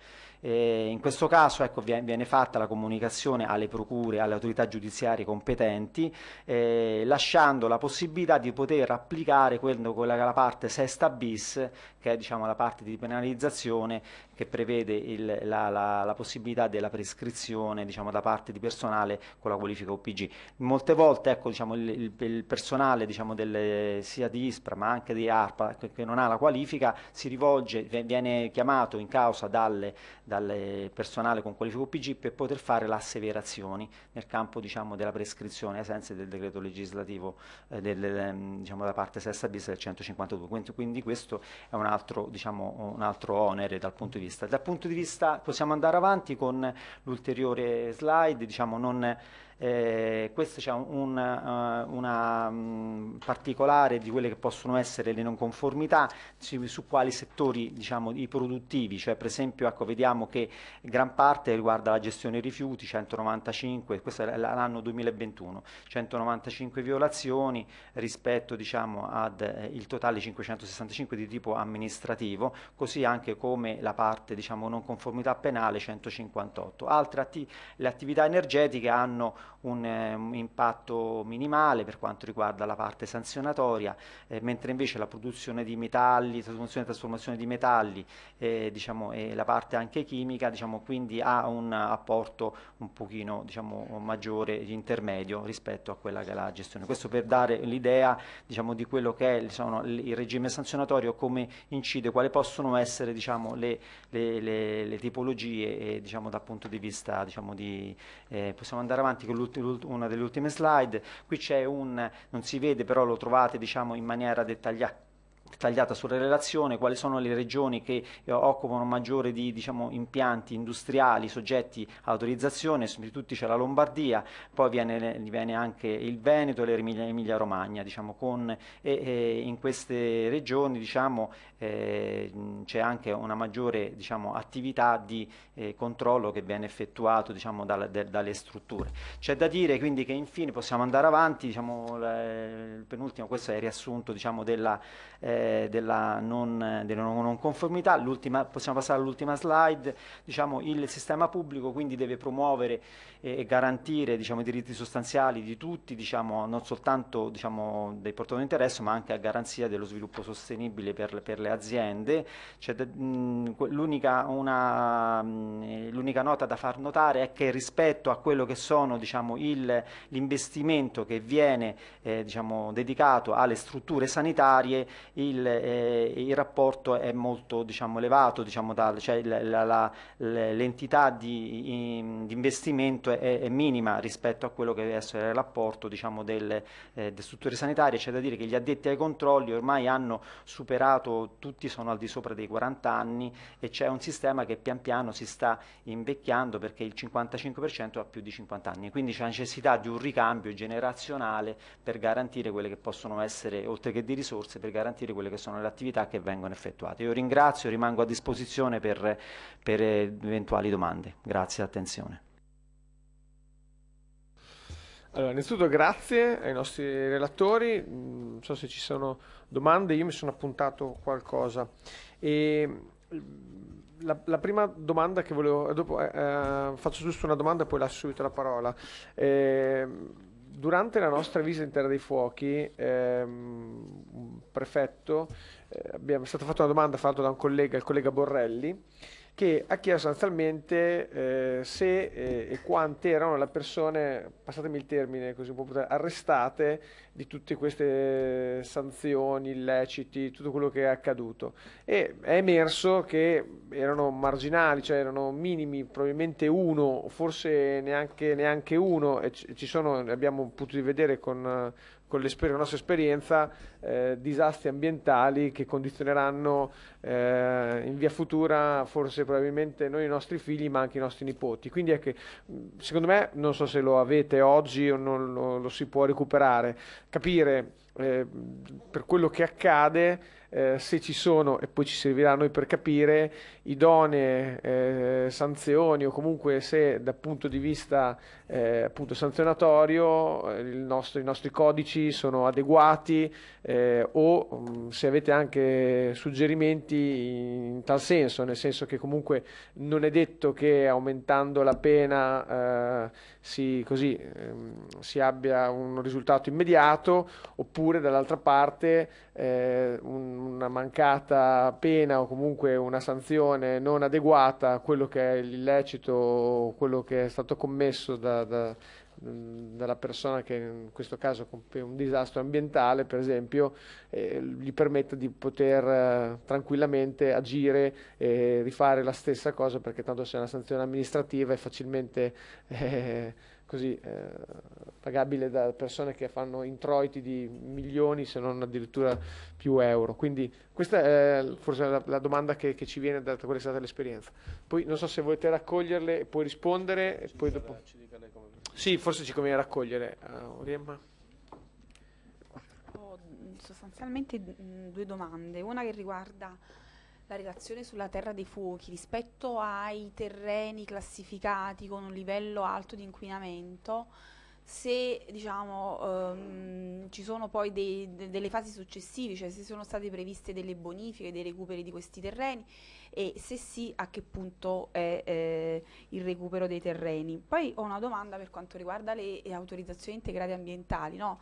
Eh, in questo caso ecco, viene, viene, fatta la comunicazione alle procure, alle autorità giudiziarie competenti, eh, lasciando la possibilità di poter applicare quello, quella che è la parte sesta bis, che è diciamo, la parte di penalizzazione che prevede il, la, la, la, possibilità della prescrizione diciamo, da parte di personale con la qualifica OPG. Molte volte ecco, diciamo, il, il, il, personale diciamo, delle, sia di ISPRA ma anche di ARPA che, che non ha la qualifica si rivolge, viene chiamato in causa dal personale con qualifica OPG per poter fare le asseverazioni nel campo diciamo, della prescrizione ai sensi del decreto legislativo eh, del, ehm, diciamo, da parte sesta bis del 152. Quindi, questo è un altro, diciamo, un altro onere dal punto di vista vista. Dal punto di vista possiamo andare avanti con l'ulteriore slide, diciamo non eh, questa c'è un, eh, una mm, particolare di quelle che possono essere le non conformità su, su quali settori diciamo, i produttivi, cioè per esempio ecco, vediamo che gran parte riguarda la gestione dei rifiuti, 195, questo è l'anno 2021, 195 violazioni rispetto diciamo, al eh, totale 565 di tipo amministrativo, così anche come la parte diciamo, non conformità penale 158. Altre atti le attività energetiche hanno un, eh, impatto minimale per quanto riguarda la parte sanzionatoria, eh, mentre invece la produzione di metalli, trasformazione e trasformazione di metalli eh, diciamo, e la parte anche chimica diciamo, quindi ha un apporto un pochino diciamo, maggiore, intermedio rispetto a quella che è la gestione. Questo per dare l'idea diciamo, di quello che è il regime sanzionatorio, come incide, quali possono essere diciamo, le, le, le, le, tipologie diciamo, dal punto di vista di... Eh, possiamo andare avanti una delle ultime slide, qui c'è un, non si vede però lo trovate diciamo in maniera dettagliata dettagliata sulla relazione, quali sono le regioni che eh, occupano maggiore di diciamo, impianti industriali soggetti a autorizzazione, su tutti c'è la Lombardia, poi viene, viene anche il Veneto e l'Emilia Romagna, diciamo, con, e, e in queste regioni diciamo, eh, c'è anche una maggiore diciamo, attività di eh, controllo che viene effettuato diciamo, dal, de, dalle strutture. C'è da dire quindi che infine possiamo andare avanti, diciamo, il penultimo, questo è il riassunto diciamo, della, eh, eh, della, non, della, non, conformità. possiamo passare all'ultima slide. Diciamo, il sistema pubblico quindi deve promuovere e, garantire diciamo, i diritti sostanziali di tutti, diciamo, non soltanto diciamo, dei portatori di interesse, ma anche a garanzia dello sviluppo sostenibile per, per le aziende. Cioè, l'unica, nota da far notare è che rispetto a quello che sono diciamo, l'investimento che viene eh, diciamo, dedicato alle strutture sanitarie, il, eh, il rapporto è molto diciamo, elevato, cioè l'entità di, di investimento è, è, minima rispetto a quello che deve essere l'apporto diciamo, delle, eh, delle, strutture sanitarie, c'è da dire che gli addetti ai controlli ormai hanno superato, tutti sono al di sopra dei 40 anni e c'è un sistema che pian piano si sta invecchiando perché il 55% ha più di 50 anni, quindi c'è necessità di un ricambio generazionale per garantire quelle che possono essere, oltre che di risorse, per garantire quelle che sono le attività che vengono effettuate. Io ringrazio, rimango a disposizione per, per eh, eventuali domande. Grazie, attenzione. Allora, innanzitutto grazie ai nostri relatori, non mm, so se ci sono domande, io mi sono appuntato qualcosa. E mm, la, la, prima domanda che volevo, eh, dopo, eh, eh, faccio giusto una domanda e poi lascio subito la parola. Eh, durante la nostra visita in Terra dei Fuochi, ehm, prefetto, eh, abbiamo, è stata fatta una domanda fatta da un collega, il collega Borrelli, che ha chiesto sostanzialmente eh, se eh, e quante erano le persone, passatemi il termine così un po' potrebbe, arrestate di tutte queste sanzioni, illeciti, tutto quello che è accaduto. E è emerso che erano marginali, cioè erano minimi, probabilmente uno, forse neanche, neanche uno, e ci sono, abbiamo potuto vedere con con la nostra esperienza eh, disastri ambientali che condizioneranno eh, in via futura forse probabilmente noi i nostri figli ma anche i nostri nipoti. Quindi è che secondo me non so se lo avete oggi o non lo, lo si può recuperare, capire eh, per quello che accade, eh, se ci sono, e poi ci servirà a noi per capire, idonee eh, sanzioni o comunque se dal punto di vista eh, appunto sanzionatorio eh, nostro, i nostri codici sono adeguati eh, o mh, mm, se avete anche suggerimenti in tal senso, nel senso che comunque non è detto che aumentando la pena eh, si, così, mh, ehm, si, abbia un risultato immediato oppure dall'altra parte eh, un, una mancata pena o comunque una sanzione formazione non adeguata a quello che è l'illecito, quello che è stato commesso da, da, dalla persona che in questo caso compie un disastro ambientale, per esempio, eh, gli permetta di poter eh, tranquillamente agire e rifare la stessa cosa perché tanto se è una sanzione amministrativa è facilmente... Eh, così eh, pagabile da persone che fanno introiti di milioni se non addirittura più euro. Quindi questa è forse la, la domanda che, che, ci viene da quella è stata l'esperienza. Poi non so se volete raccoglierle e poi rispondere. Ci e poi dopo... Come... Sì, forse ci conviene raccogliere. Uh, Ho sostanzialmente mm, due domande, una che riguarda la relazione sulla terra dei fuochi rispetto ai terreni classificati con un livello alto di inquinamento, se diciamo, ehm, ci sono poi dei, de, delle fasi successive, cioè se sono state previste delle bonifiche, dei recuperi di questi terreni e se sì a che punto è eh, il recupero dei terreni. Poi ho una domanda per quanto riguarda le, le autorizzazioni integrate ambientali, no?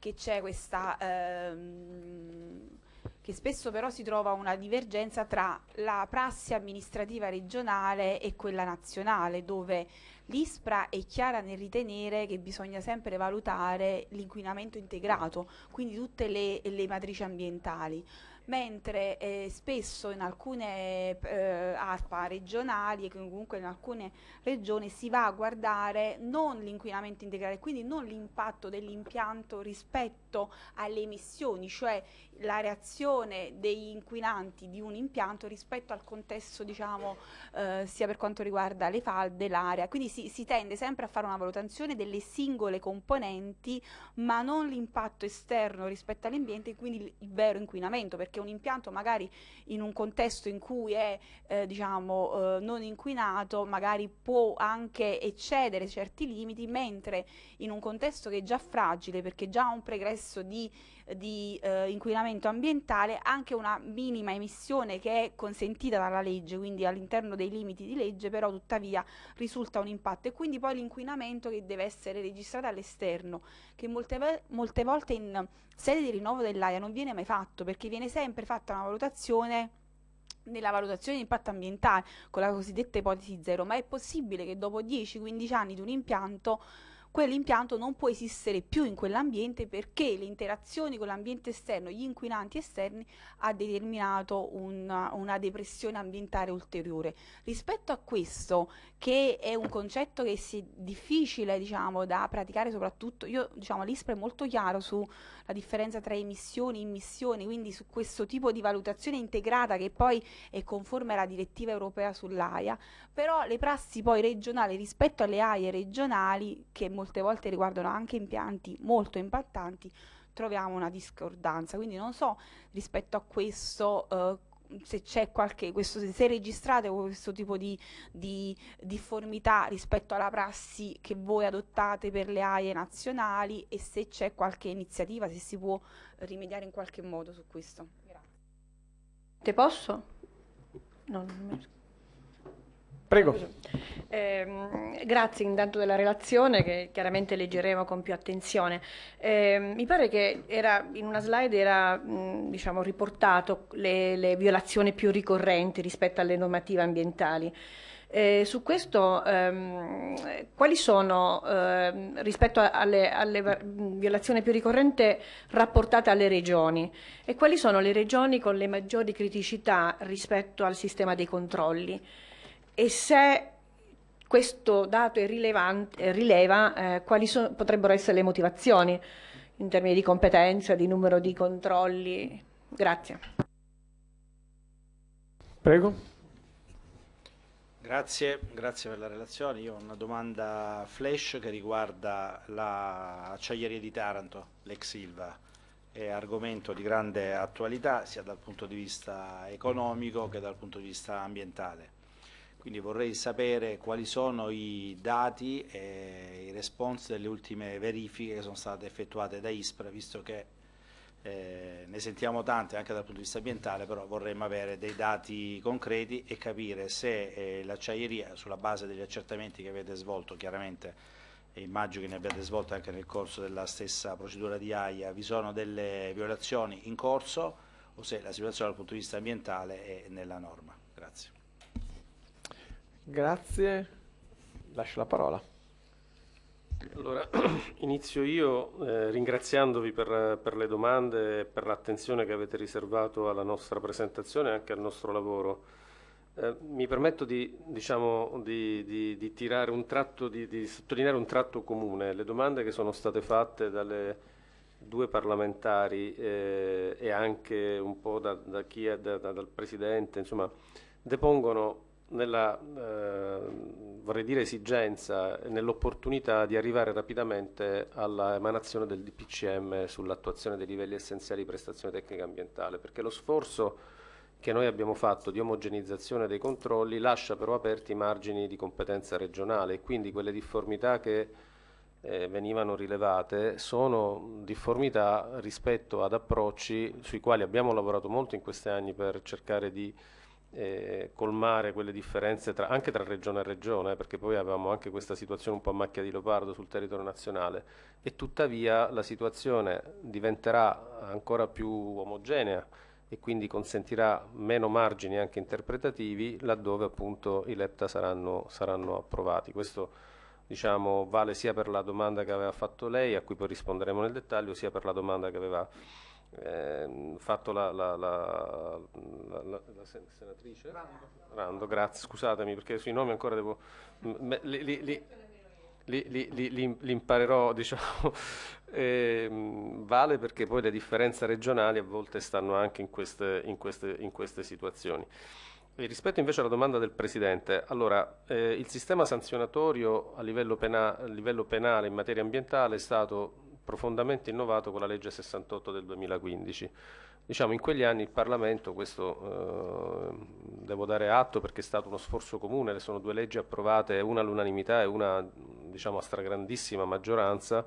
che c'è questa... Ehm, che spesso però si trova una divergenza tra la prassi amministrativa regionale e quella nazionale, dove l'ISPRA è chiara nel ritenere che bisogna sempre valutare l'inquinamento integrato, quindi tutte le, le matrici ambientali mentre eh, spesso in alcune eh, ARPA regionali e comunque in alcune regioni si va a guardare non l'inquinamento integrale, quindi non l'impatto dell'impianto rispetto alle emissioni, cioè la reazione degli inquinanti di un impianto rispetto al contesto diciamo eh, sia per quanto riguarda le falde, l'area, quindi si, si tende sempre a fare una valutazione delle singole componenti ma non l'impatto esterno rispetto all'ambiente quindi il, il vero inquinamento perché perché un impianto magari in un contesto in cui è eh, diciamo, eh, non inquinato magari può anche eccedere certi limiti, mentre in un contesto che è già fragile perché già ha un pregresso di di eh, inquinamento ambientale anche una minima emissione che è consentita dalla legge, quindi all'interno dei limiti di legge, però tuttavia risulta un impatto e quindi poi l'inquinamento che deve essere registrato all'esterno, che molte, molte volte in sede di rinnovo dell'aria non viene mai fatto perché viene sempre fatta una valutazione nella valutazione di impatto ambientale con la cosiddetta ipotesi zero, ma è possibile che dopo 10-15 anni di un impianto quell'impianto non può esistere più in quell'ambiente perché le interazioni con l'ambiente esterno, gli inquinanti esterni, ha determinato una, una depressione ambientale ulteriore. Rispetto a questo, che è un concetto che è difficile diciamo, da praticare soprattutto, io diciamo l'ISPRA è molto chiaro sulla differenza tra emissioni e immissioni, quindi su questo tipo di valutazione integrata che poi è conforme alla direttiva europea sull'AIA, però le prassi poi regionali rispetto alle AIA regionali, che è molto molte volte riguardano anche impianti molto impattanti, troviamo una discordanza. Quindi non so rispetto a questo eh, se c'è qualche, questo, se registrate questo tipo di, di, difformità rispetto alla prassi che voi adottate per le AIE nazionali e se c'è qualche iniziativa, se si può rimediare in qualche modo su questo. Grazie. Te posso? No, non mi... Prego. Eh, grazie intanto della relazione che chiaramente leggeremo con più attenzione. Eh, mi pare che era, in una slide era mh, diciamo, riportato le, le violazioni più ricorrenti rispetto alle normative ambientali. Eh, su questo, ehm, quali sono ehm, rispetto alle, alle, violazioni più ricorrenti rapportate alle regioni e quali sono le regioni con le maggiori criticità rispetto al sistema dei controlli? e se questo dato è rilevante, eh, rileva eh, quali so, potrebbero essere le motivazioni in termini di competenza, di numero di controlli. Grazie. Prego. Grazie, grazie per la relazione. Io ho una domanda flash che riguarda l'acciaieria di Taranto, l'ex Silva. È argomento di grande attualità sia dal punto di vista economico che dal punto di vista ambientale quindi vorrei sapere quali sono i dati e i response delle ultime verifiche che sono state effettuate da ISPRA, visto che eh, ne sentiamo tante anche dal punto di vista ambientale, però vorremmo avere dei dati concreti e capire se eh, l'acciaieria, sulla base degli accertamenti che avete svolto, chiaramente e immagino che ne abbiate svolto anche nel corso della stessa procedura di AIA, vi sono delle violazioni in corso o se la situazione dal punto di vista ambientale è nella norma. Grazie. Grazie, lascio la parola. Allora, inizio io eh, ringraziandovi per, per, le domande e per l'attenzione che avete riservato alla nostra presentazione e anche al nostro lavoro. Eh, mi permetto di, diciamo, di, di, di tirare un tratto, di, sottolineare un tratto comune. Le domande che sono state fatte dalle due parlamentari eh, e anche un po' da, da chi è da, da, dal Presidente, insomma, depongono nella ehm, vorrei dire esigenza e nell'opportunità di arrivare rapidamente all'emanazione del DPCM sull'attuazione dei livelli essenziali di prestazione tecnica ambientale, perché lo sforzo che noi abbiamo fatto di omogenizzazione dei controlli lascia però aperti i margini di competenza regionale e quindi quelle difformità che eh, venivano rilevate sono difformità rispetto ad approcci sui quali abbiamo lavorato molto in questi anni per cercare di eh, colmare quelle differenze tra, anche tra regione e regione, eh, perché poi avevamo anche questa situazione un po' a macchia di leopardo sul territorio nazionale e tuttavia la situazione diventerà ancora più omogenea e quindi consentirà meno margini anche interpretativi laddove appunto i LEPTA saranno, saranno approvati. Questo diciamo, vale sia per la domanda che aveva fatto lei, a cui poi risponderemo nel dettaglio, sia per la domanda che aveva fatto eh, fatto la, la, la, la, senatrice Rando. Rando, grazie, scusatemi perché sui nomi ancora devo... Li, li, li, li imparerò, diciamo, eh, vale perché poi le differenze regionali a volte stanno anche in queste, in queste, in queste situazioni. E rispetto invece alla domanda del Presidente, allora eh, il sistema sanzionatorio a livello, pena, a livello penale in materia ambientale è stato profondamente innovato con la legge 68 del 2015. Diciamo, in quegli anni il Parlamento, questo eh, devo dare atto perché è stato uno sforzo comune, sono due leggi approvate, una all'unanimità e una diciamo, a stragrandissima maggioranza,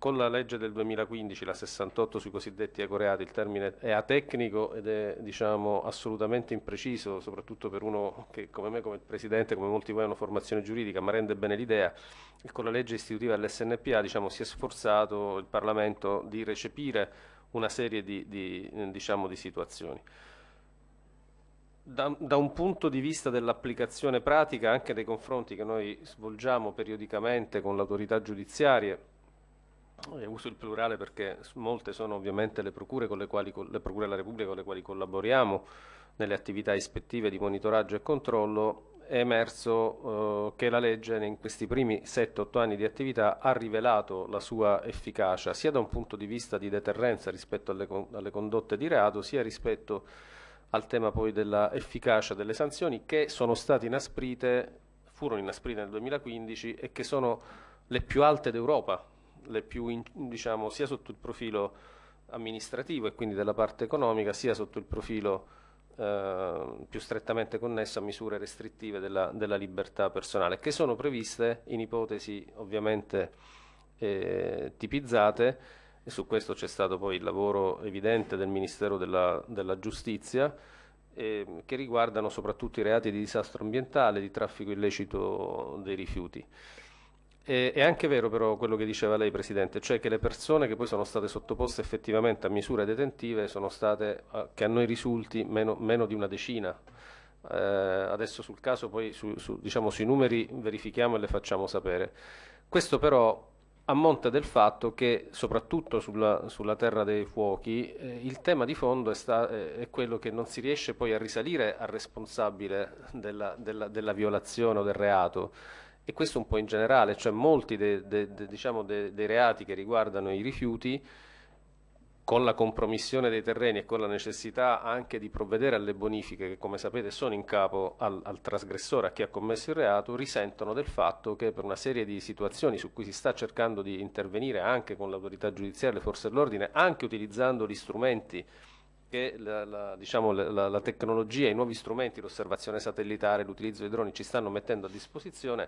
con la legge del 2015, la 68 sui cosiddetti ecoreati, il termine è atecnico ed è diciamo, assolutamente impreciso, soprattutto per uno che come me, come il Presidente, come molti voi, ha una formazione giuridica, ma rende bene l'idea. E con la legge istitutiva dell'SNPA diciamo, si è sforzato il Parlamento di recepire una serie di, di, diciamo, di situazioni. Da, da, un punto di vista dell'applicazione pratica, anche dei confronti che noi svolgiamo periodicamente con le autorità giudiziarie, uso il plurale perché molte sono ovviamente le procure, con le, quali, le procure della Repubblica con le quali collaboriamo nelle attività ispettive di monitoraggio e controllo, è emerso eh, che la legge in questi primi 7-8 anni di attività ha rivelato la sua efficacia sia da un punto di vista di deterrenza rispetto alle, alle condotte di reato, sia rispetto al tema poi dell'efficacia delle sanzioni che sono state inasprite, furono inasprite nel 2015 e che sono le più alte d'Europa le più, in, diciamo, sia sotto il profilo amministrativo e quindi della parte economica, sia sotto il profilo eh, più strettamente connesso a misure restrittive della, della, libertà personale, che sono previste in ipotesi ovviamente eh, tipizzate, e su questo c'è stato poi il lavoro evidente del Ministero della, della Giustizia, eh, che riguardano soprattutto i reati di disastro ambientale, di traffico illecito dei rifiuti. E, è anche vero però quello che diceva lei Presidente, cioè che le persone che poi sono state sottoposte effettivamente a misure detentive sono state, eh, che a noi risulti, meno, meno di una decina. Eh, adesso sul caso poi su, su, diciamo, sui numeri verifichiamo e le facciamo sapere. Questo però a monte del fatto che soprattutto sulla, sulla terra dei fuochi eh, il tema di fondo è, sta, eh, è, quello che non si riesce poi a risalire al responsabile della, della, della violazione o del reato e questo un po' in generale, cioè molti de, de, de, diciamo dei reati che riguardano i rifiuti con la compromissione dei terreni e con la necessità anche di provvedere alle bonifiche che come sapete sono in capo al, al, trasgressore, a chi ha commesso il reato, risentono del fatto che per una serie di situazioni su cui si sta cercando di intervenire anche con l'autorità giudiziaria e le forze dell'ordine, anche utilizzando gli strumenti che la, la, diciamo, la, la, tecnologia, i nuovi strumenti, l'osservazione satellitare, l'utilizzo dei droni ci stanno mettendo a disposizione,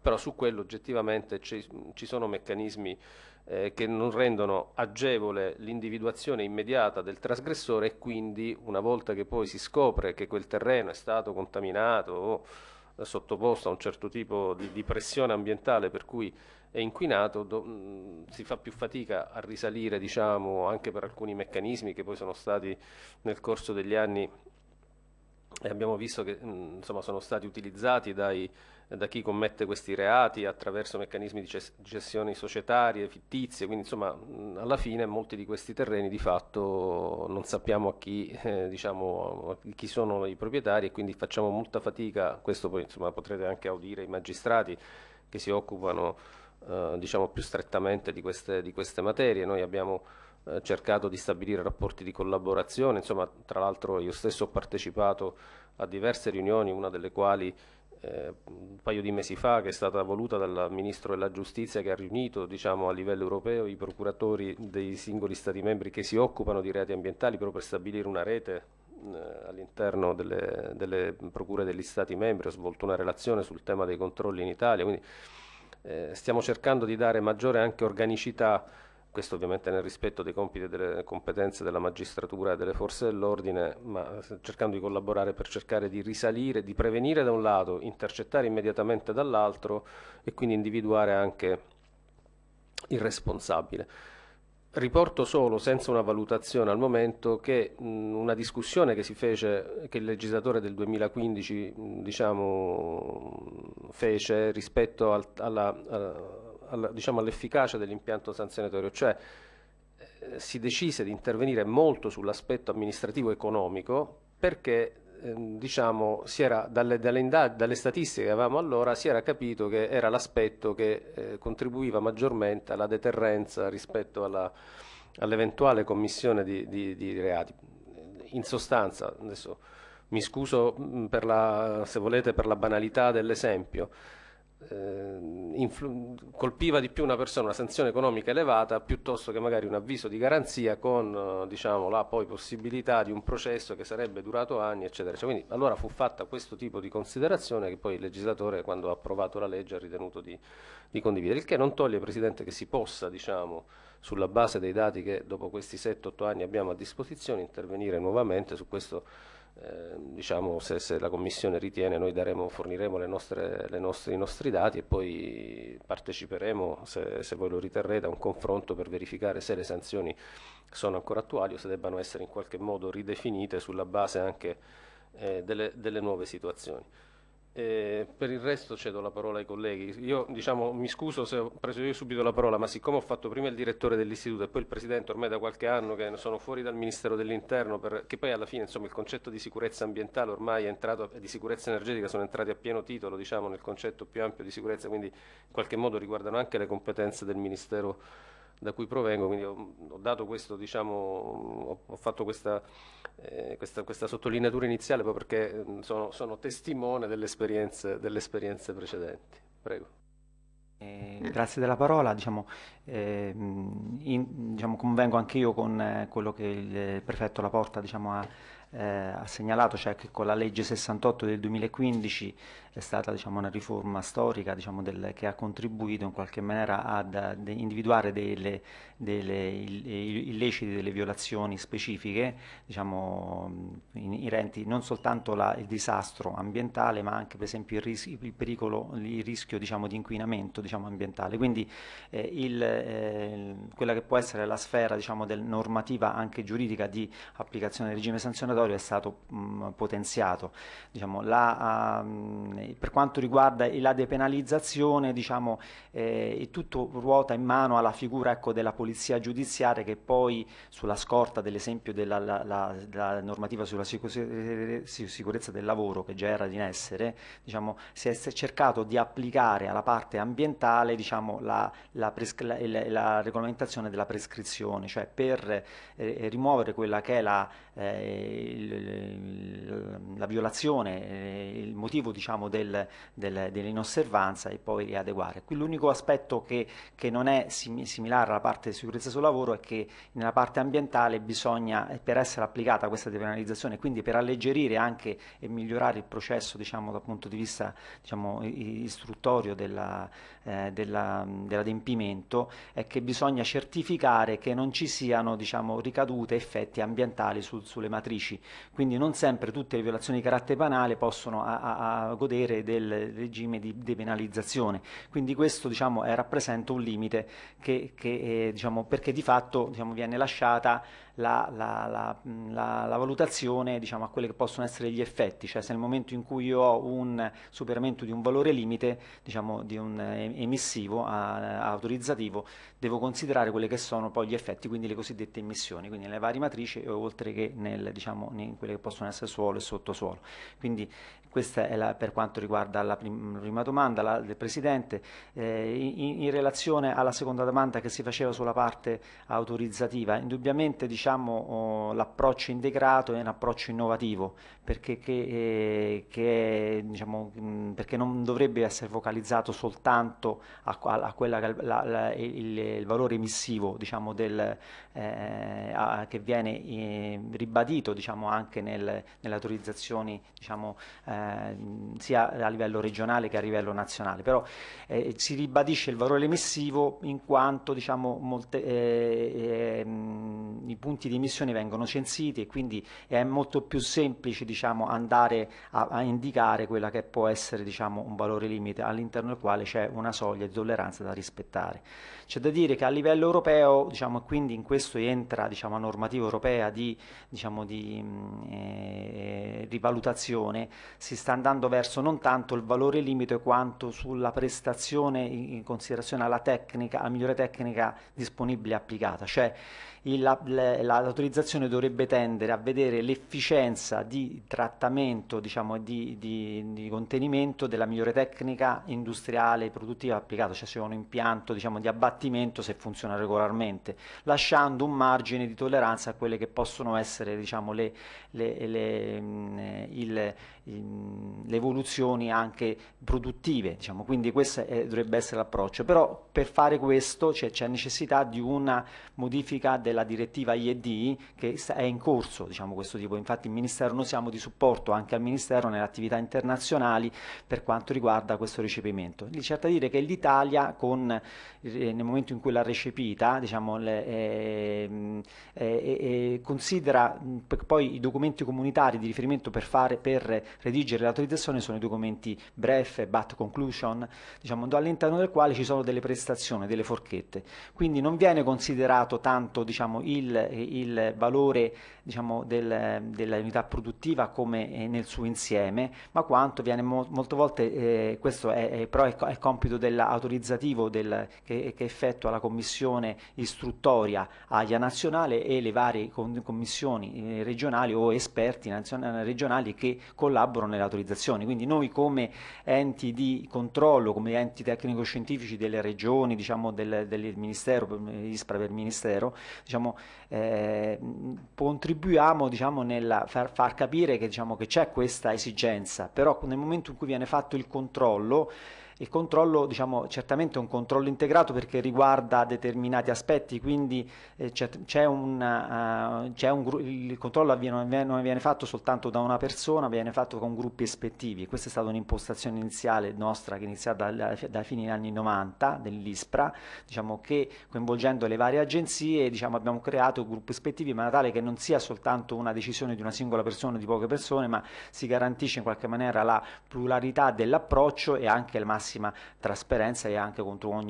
però su quello oggettivamente ci, ci sono meccanismi eh, che non rendono agevole l'individuazione immediata del trasgressore e quindi una volta che poi si scopre che quel terreno è stato contaminato o sottoposto a un certo tipo di, di pressione ambientale per cui è inquinato, do, mh, mm, si fa più fatica a risalire diciamo, anche per alcuni meccanismi che poi sono stati nel corso degli anni e abbiamo visto che mh, mm, insomma, sono stati utilizzati dai, eh, da chi commette questi reati attraverso meccanismi di gestioni societarie, fittizie, quindi insomma alla fine molti di questi terreni di fatto non sappiamo a chi, eh, diciamo, chi sono i proprietari e quindi facciamo molta fatica, questo poi insomma, potrete anche audire i magistrati che si occupano eh, diciamo, più strettamente di queste, di queste materie, noi abbiamo eh, cercato di stabilire rapporti di collaborazione, insomma tra l'altro io stesso ho partecipato a diverse riunioni, una delle quali eh, un paio di mesi fa che è stata voluta dal Ministro della Giustizia che ha riunito diciamo, a livello europeo i procuratori dei singoli Stati membri che si occupano di reati ambientali proprio per stabilire una rete eh, all'interno delle, delle, procure degli Stati membri. Ho svolto una relazione sul tema dei controlli in Italia, quindi eh, stiamo cercando di dare maggiore anche organicità questo ovviamente nel rispetto dei compiti e delle competenze della magistratura e delle forze dell'ordine, ma eh, cercando di collaborare per cercare di risalire, di prevenire da un lato, intercettare immediatamente dall'altro e quindi individuare anche il responsabile. Riporto solo, senza una valutazione al momento, che mh, una discussione che si fece, che il legislatore del 2015 mh, diciamo, fece rispetto al, alla, alla eh, diciamo, all'efficacia dell'impianto sanzionatorio, cioè eh, si decise di intervenire molto sull'aspetto amministrativo economico perché ehm, diciamo, era, dalle, dalle, dalle, statistiche che avevamo allora si era capito che era l'aspetto che eh, contribuiva maggiormente alla deterrenza rispetto all'eventuale all commissione di, di, di, reati. In sostanza, adesso mi scuso mm, la, se volete per la banalità dell'esempio, Ehm, colpiva di più una persona una sanzione economica elevata piuttosto che magari un avviso di garanzia con eh, diciamo, la poi possibilità di un processo che sarebbe durato anni eccetera cioè, quindi allora fu fatta questo tipo di considerazione che poi il legislatore quando ha approvato la legge ha ritenuto di, di condividere il che non toglie Presidente che si possa diciamo, sulla base dei dati che dopo questi 7-8 anni abbiamo a disposizione intervenire nuovamente su questo eh, diciamo, se, se, la Commissione ritiene noi daremo, forniremo le nostre, le nostre, i nostri dati e poi parteciperemo, se, se voi lo riterrete, a un confronto per verificare se le sanzioni sono ancora attuali o se debbano essere in qualche modo ridefinite sulla base anche eh, delle, delle nuove situazioni. Eh, per il resto cedo la parola ai colleghi. Io diciamo, mi scuso se ho preso io subito la parola, ma siccome ho fatto prima il direttore dell'istituto e poi il presidente ormai da qualche anno che sono fuori dal Ministero dell'Interno, per, che poi alla fine insomma, il concetto di sicurezza ambientale ormai è entrato, e di sicurezza energetica sono entrati a pieno titolo diciamo, nel concetto più ampio di sicurezza, quindi in qualche modo riguardano anche le competenze del Ministero dell'Interno da cui provengo, quindi ho, ho, questo, diciamo, ho fatto questa, eh, questa, questa, sottolineatura iniziale proprio perché mm, sono, sono testimone delle esperienze, delle esperienze precedenti. Prego. Eh, grazie della parola, diciamo, eh, mm, in, diciamo, convengo anche io con eh, quello che il eh, prefetto Laporta diciamo, ha, eh, ha segnalato, cioè che con la legge 68 del 2015 è stata diciamo, una riforma storica diciamo, del, che ha contribuito in qualche maniera ad, individuare delle, delle illeciti, delle violazioni specifiche diciamo, inerenti non soltanto la, il disastro ambientale ma anche per esempio il, ris il pericolo, il rischio diciamo, di inquinamento diciamo, ambientale. Quindi eh, il, eh, quella che può essere la sfera diciamo, del normativa anche giuridica di applicazione del regime sanzionatorio laboratorio è stato mh, mm, potenziato. Diciamo, la, uh, per quanto riguarda la depenalizzazione, diciamo, eh, tutto ruota in mano alla figura ecco, della polizia giudiziaria che poi sulla scorta dell'esempio della la, la, la normativa sulla eh, eh, sicurezza del lavoro che già era in essere, diciamo, si è cercato di applicare alla parte ambientale diciamo, la, la, la, regolamentazione della prescrizione, cioè per eh, rimuovere quella che è la eh, la violazione, eh, il motivo diciamo, del, del, dell'inosservanza e poi riadeguare. Qui l'unico aspetto che, che non è sim, similare alla parte di sicurezza sul lavoro è che nella parte ambientale bisogna, eh, per essere applicata questa depenalizzazione, quindi per alleggerire anche e migliorare il processo diciamo, dal punto di vista diciamo, istruttorio della, eh, della, dell'adempimento, è che bisogna certificare che non ci siano diciamo, ricadute, effetti ambientali sul sulle matrici, quindi non sempre tutte le violazioni di carattere penale possono a, a, a godere del regime di depenalizzazione, quindi questo diciamo, è, rappresenta un limite che, che, eh, diciamo, perché di fatto diciamo, viene lasciata la, la, la, la valutazione diciamo, a quelli che possono essere gli effetti, cioè se nel momento in cui io ho un superamento di un valore limite, diciamo di un eh, emissivo a, eh, autorizzativo, devo considerare quelli che sono poi gli effetti, quindi le cosiddette emissioni, quindi nelle varie matrici oltre che nel, diciamo, in quelle che possono essere suolo e sottosuolo. Quindi questa è la, per quanto riguarda la prima domanda la, del Presidente. Eh, in, in, relazione alla seconda domanda che si faceva sulla parte autorizzativa, indubbiamente diciamo, oh, l'approccio integrato è un approccio innovativo perché, che, eh, che è, diciamo, perché, non dovrebbe essere focalizzato soltanto a, a quella, la, il, il, valore emissivo diciamo, del, eh, a, che viene eh, ribadito diciamo, anche nel, nelle autorizzazioni diciamo, eh, Ehm, sia a livello regionale che a livello nazionale, però eh, si ribadisce il valore emissivo in quanto diciamo, molte, eh, ehm, i punti di emissione vengono censiti e quindi è molto più semplice diciamo, andare a, a, indicare quella che può essere diciamo, un valore limite all'interno del quale c'è una soglia di tolleranza da rispettare. C'è da dire che a livello europeo, diciamo, e quindi in questo entra diciamo, la normativa europea di, diciamo, di mm, eh, rivalutazione, si sta andando verso non tanto il valore limite quanto sulla prestazione in considerazione alla tecnica, alla migliore tecnica disponibile applicata. Cioè, l'autorizzazione dovrebbe tendere a vedere l'efficienza di trattamento, diciamo, di, di, di, contenimento della migliore tecnica industriale e produttiva applicata, cioè se è un impianto diciamo, di abbattimento se funziona regolarmente, lasciando un margine di tolleranza a quelle che possono essere diciamo, le, le, le, mh, mm, il, le evoluzioni anche produttive, diciamo. quindi questo è, dovrebbe essere l'approccio, però per fare questo c'è, necessità di una modifica del la direttiva IED che è in corso diciamo, questo tipo, infatti il Ministero noi siamo di supporto anche al Ministero nelle attività internazionali per quanto riguarda questo recepimento. Lì certo dire che l'Italia con, eh, nel momento in cui l'ha recepita diciamo, le, eh, mm, eh, considera mm, poi i documenti comunitari di riferimento per, fare, per redigere l'autorizzazione sono i documenti BREF, BAT Conclusion, diciamo, all'interno del quale ci sono delle prestazioni, delle forchette. Quindi non viene considerato tanto diciamo, diciamo, il, il valore diciamo, del, dell'unità produttiva come eh, nel suo insieme, ma quanto viene mo- molte volte, eh, questo è, è, però è, è compito dell'autorizzativo del, che, che, effettua la commissione istruttoria AIA nazionale e le varie con, commissioni eh, regionali o esperti nazion- regionali che collaborano nelle autorizzazioni. Quindi noi come enti di controllo, come enti tecnico-scientifici delle regioni, diciamo, del, del ministero, eh, ISPRA per il ministero, diciamo, eh, contribuiamo contribuiamo diciamo, nel far, far capire che, diciamo, che c'è questa esigenza, però nel momento in cui viene fatto il controllo il controllo diciamo, certamente è un controllo integrato perché riguarda determinati aspetti, quindi eh, c'è, un, uh, c'è un, eh, il controllo avviene, non, viene, fatto soltanto da una persona, viene fatto con gruppi ispettivi. Questa è stata un'impostazione iniziale nostra che è iniziata da, da degli anni 90 dell'ISPRA, diciamo che coinvolgendo le varie agenzie diciamo, abbiamo creato gruppi ispettivi in maniera tale che non sia soltanto una decisione di una singola persona o di poche persone, ma si garantisce in qualche maniera la pluralità dell'approccio e anche il massimo massima trasparenza e anche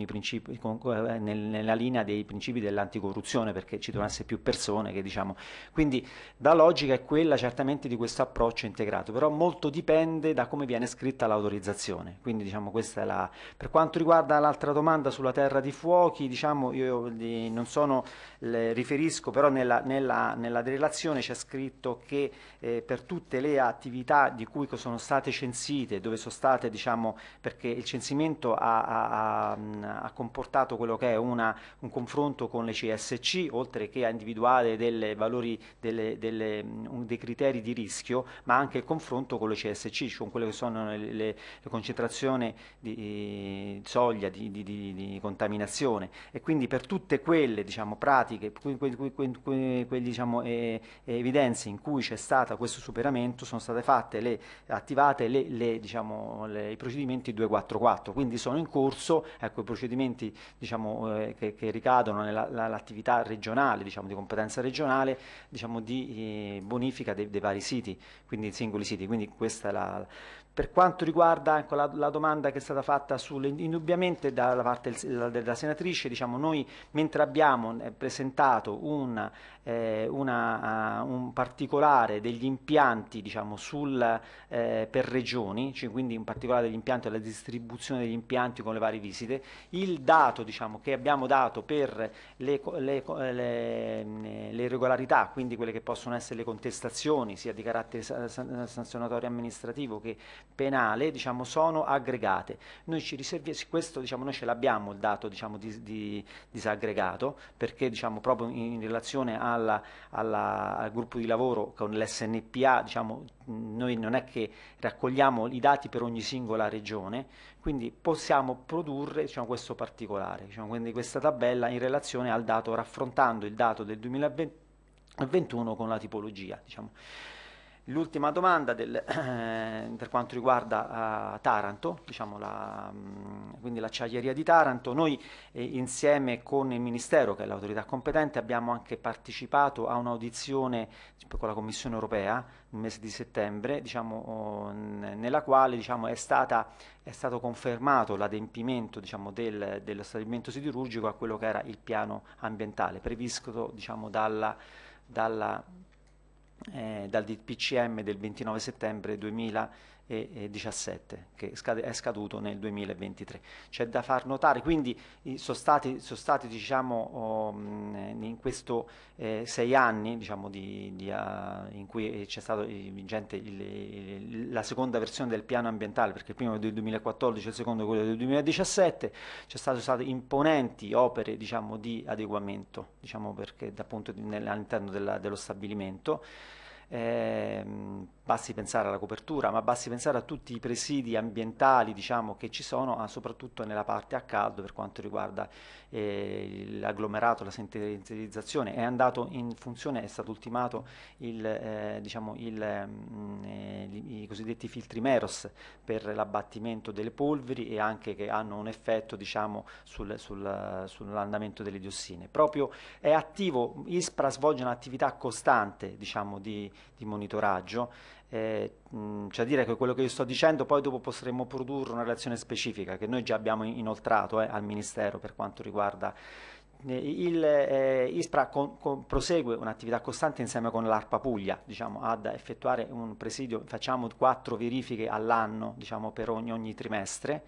principi, eh, con, eh, nel, nella linea dei principi dell'anticorruzione perché ci devono essere più persone che diciamo quindi la logica è quella certamente di questo approccio integrato però molto dipende da come viene scritta l'autorizzazione quindi diciamo questa è la per quanto riguarda l'altra domanda sulla terra di fuochi diciamo io di, non sono le, riferisco però nella, nella, nella relazione c'è scritto che eh, per tutte le attività di cui sono state censite dove sono state diciamo perché il censimento ha, ha, ha comportato quello che è una, un confronto con le CSC, oltre che a individuare delle valori, delle, delle, dei criteri di rischio, ma anche il confronto con le CSC, cioè con quelle che sono le, le, le concentrazioni di eh, soglia di, di, di, di, contaminazione. E quindi per tutte quelle diciamo, pratiche, que, que, que, quegli diciamo, eh, evidenze in cui c'è stato questo superamento, sono state fatte le, attivate le, diciamo, i procedimenti 2.4. 444, quindi sono in corso ecco, i procedimenti diciamo, eh, che, che, ricadono nell'attività regionale, diciamo, di competenza regionale, diciamo, di eh, bonifica dei, dei, vari siti, quindi singoli siti. Quindi questa è la, per quanto riguarda ecco, la, la, domanda che è stata fatta sulle, indubbiamente dalla parte della senatrice, diciamo, noi mentre abbiamo eh, presentato una eh, una, ah, un particolare degli impianti diciamo, sul, eh, per regioni, cioè quindi in particolare degli impianti e la distribuzione degli impianti con le varie visite, il dato diciamo, che abbiamo dato per le, le, eh, le, mm, le, irregolarità, quindi quelle che possono essere le contestazioni sia di carattere sanzionatorio amministrativo che penale, diciamo, sono aggregate. Noi ci riserviamo, questo diciamo, noi ce l'abbiamo il dato diciamo, di, di, disaggregato perché diciamo, proprio in, in relazione a alla, alla, al gruppo di lavoro con l'SNPA, diciamo, noi non è che raccogliamo i dati per ogni singola regione, quindi possiamo produrre diciamo, questo particolare, diciamo, quindi questa tabella in relazione al dato, raffrontando il dato del 2021 con la tipologia. Diciamo. L'ultima domanda del, eh, per quanto riguarda eh, Taranto, diciamo la, mh, mm, quindi l'acciaieria di Taranto, noi eh, insieme con il Ministero, che è l'autorità competente, abbiamo anche partecipato a un'audizione con la Commissione europea nel mese di settembre, diciamo, oh, nella quale diciamo, è, stata, è, stato confermato l'adempimento diciamo, del, dello stabilimento siderurgico a quello che era il piano ambientale previsto diciamo, dalla, dalla eh, dal DPCM del 29 settembre 2000 2017 che è scaduto nel 2023. C'è da far notare, quindi sono stati, sono stati diciamo, oh, in questi eh, sei anni diciamo, di, di, uh, in cui c'è stata vigente eh, la seconda versione del piano ambientale, perché il primo è del 2014 e il secondo è quello del 2017, c'è stato, stato imponenti opere diciamo, di adeguamento diciamo, perché, appunto, nell'interno dello stabilimento eh, basti pensare alla copertura, ma basti pensare a tutti i presidi ambientali diciamo, che ci sono, ah, soprattutto nella parte a caldo per quanto riguarda eh, l'agglomerato, la sintetizzazione. È andato in funzione, è stato ultimato il, eh, diciamo il, mh, mm, eh, i cosiddetti filtri MEROS per l'abbattimento delle polveri e anche che hanno un effetto diciamo, sul, sul, sull'andamento delle diossine. Proprio è attivo, ISPRA svolge un'attività costante diciamo, di di monitoraggio. Eh, mh, cioè dire che quello che io sto dicendo poi dopo potremmo produrre una relazione specifica che noi già abbiamo inoltrato eh, al Ministero per quanto riguarda eh, il, eh, ISPRA con, con, prosegue un'attività costante insieme con l'ARPA Puglia diciamo, ad effettuare un presidio, facciamo quattro verifiche all'anno diciamo, per ogni, ogni trimestre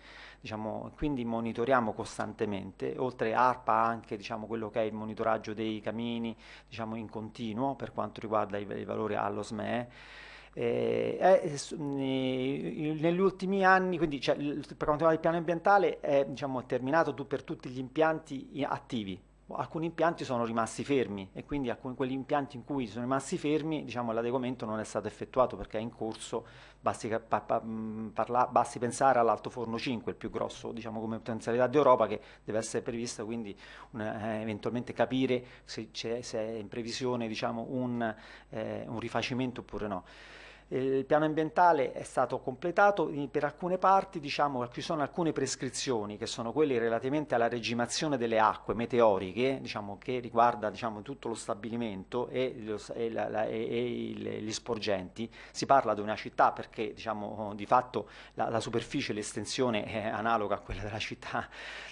Diciamo, quindi monitoriamo costantemente, oltre ARPA anche diciamo, quello che è il monitoraggio dei camini diciamo, in continuo per quanto riguarda i, i valori allo SME. Eh, eh, negli ultimi anni, quindi cioè, per quanto riguarda il piano ambientale, è diciamo, terminato per tutti gli impianti attivi, alcuni impianti sono rimasti fermi e quindi alcuni, quegli impianti in cui sono rimasti fermi diciamo, l'adeguamento non è stato effettuato perché è in corso, basti, pa, pa, mm, parla, basti pensare all'Alto Forno 5, il più grosso diciamo, come potenzialità d'Europa che deve essere prevista, quindi una, eh, eventualmente capire se, se, è in previsione diciamo, un, eh, un rifacimento oppure no. Eh, il piano ambientale è stato completato per alcune parti, diciamo, ci sono alcune prescrizioni che sono quelle relativamente alla regimazione delle acque meteoriche, diciamo, che riguarda diciamo, tutto lo stabilimento e, lo, e, la, la, e, e, gli sporgenti. Si parla di una città perché diciamo, oh, di fatto la, la superficie, l'estensione è analoga a quella della città,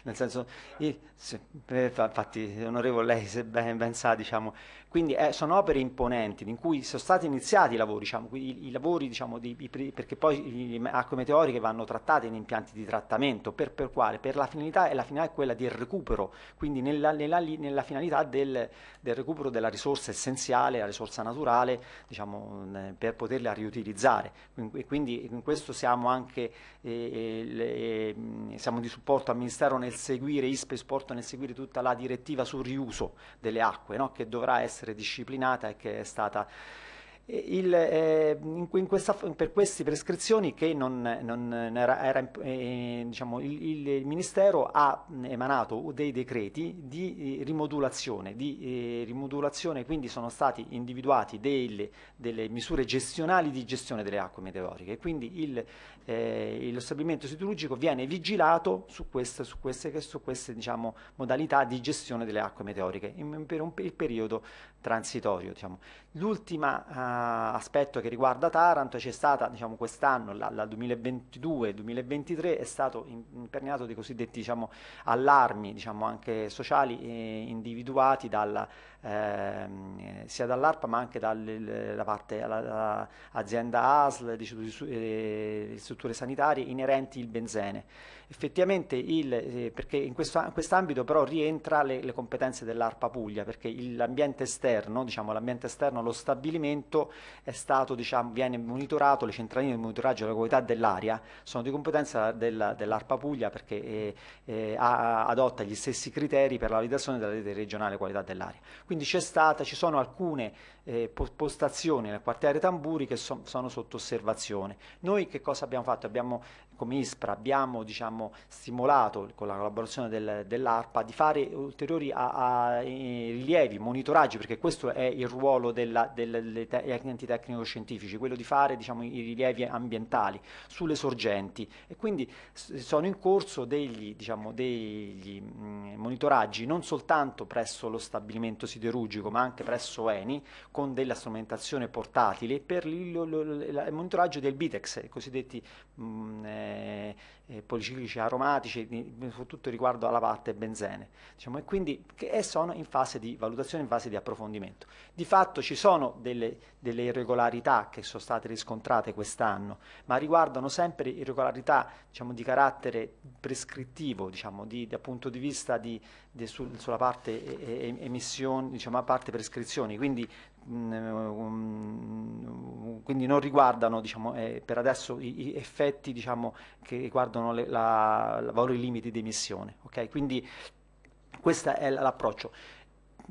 nel senso, io, se, infatti eh, onorevole lei se ben, ben sa diciamo, quindi eh, sono opere imponenti in cui sono stati iniziati i lavori, diciamo, i, i lavori diciamo, di, i, perché poi le acque meteoriche vanno trattate in impianti di trattamento, per, per quale? Per la finalità e la finalità è quella del recupero, quindi nella, nella, nella finalità del, del, recupero della risorsa essenziale, la risorsa naturale, diciamo, eh, per poterla riutilizzare. quindi in questo siamo anche e, e, siamo di supporto al Ministero nel seguire, ISPE Sport nel seguire tutta la direttiva sul riuso delle acque no? che dovrà essere disciplinata e che è stata eh, il, eh, in, in questa, per queste prescrizioni che non, non era, era eh, eh, diciamo, il, il, Ministero ha emanato dei decreti di eh, rimodulazione, di rimodulazione quindi sono stati individuati delle, delle, misure gestionali di gestione delle acque meteoriche, quindi il, lo stabilimento siderurgico viene vigilato su queste, su queste, su queste diciamo, modalità di gestione delle acque meteoriche in, per un, il periodo transitorio. Diciamo. L'ultima ah, eh, aspetto che riguarda Taranto c'è stata, diciamo, quest'anno, dal 2022-2023, è stato imperniato dei cosiddetti diciamo, allarmi diciamo, anche sociali eh, individuati dal, eh, sia dall'ARPA ma anche dalla parte dell'azienda ASL, di, diciamo, eh, strutture sanitarie inerenti il benzene effettivamente il, eh, perché in questo, quest'ambito però rientra le, le competenze dell'ARPA Puglia, perché l'ambiente esterno, diciamo, l'ambiente esterno, lo stabilimento è stato, diciamo, viene monitorato, le centraline di monitoraggio della qualità dell'aria sono di competenza del, dell'ARPA Puglia perché eh, eh, adotta gli stessi criteri per la validazione della rete regionale qualità dell'aria. Quindi c'è stata, ci sono alcune eh, postazioni nel quartiere Tamburi che so, sono sotto osservazione. Noi che cosa abbiamo fatto? Abbiamo come ecco, ISPRA abbiamo diciamo, stimolato con la collaborazione del, dell'ARPA di fare ulteriori a, a, eh, rilievi, monitoraggi, perché questo è il ruolo della, delle, degli enti tecnico-scientifici, quello di fare diciamo, i rilievi ambientali sulle sorgenti e quindi sono in corso degli, diciamo, degli monitoraggi non soltanto presso lo stabilimento siderurgico ma anche presso ENI con della strumentazione portatile per il, il, il monitoraggio del BITEX, i cosiddetti mh, eh, eh, eh, policiclici aromatici, di, soprattutto riguardo alla parte e benzene. Diciamo, e quindi e sono in fase di valutazione, in fase di approfondimento. Di fatto ci sono delle, delle irregolarità che sono state riscontrate quest'anno, ma riguardano sempre irregolarità diciamo, di carattere prescrittivo, diciamo, di, dal punto di vista di, di sul, sulla parte, e, e, emissioni, diciamo, parte prescrizioni, quindi Mm, quindi non riguardano diciamo, eh, per adesso gli effetti diciamo, che riguardano i valori limiti di emissione. Okay? Quindi questo è l'approccio.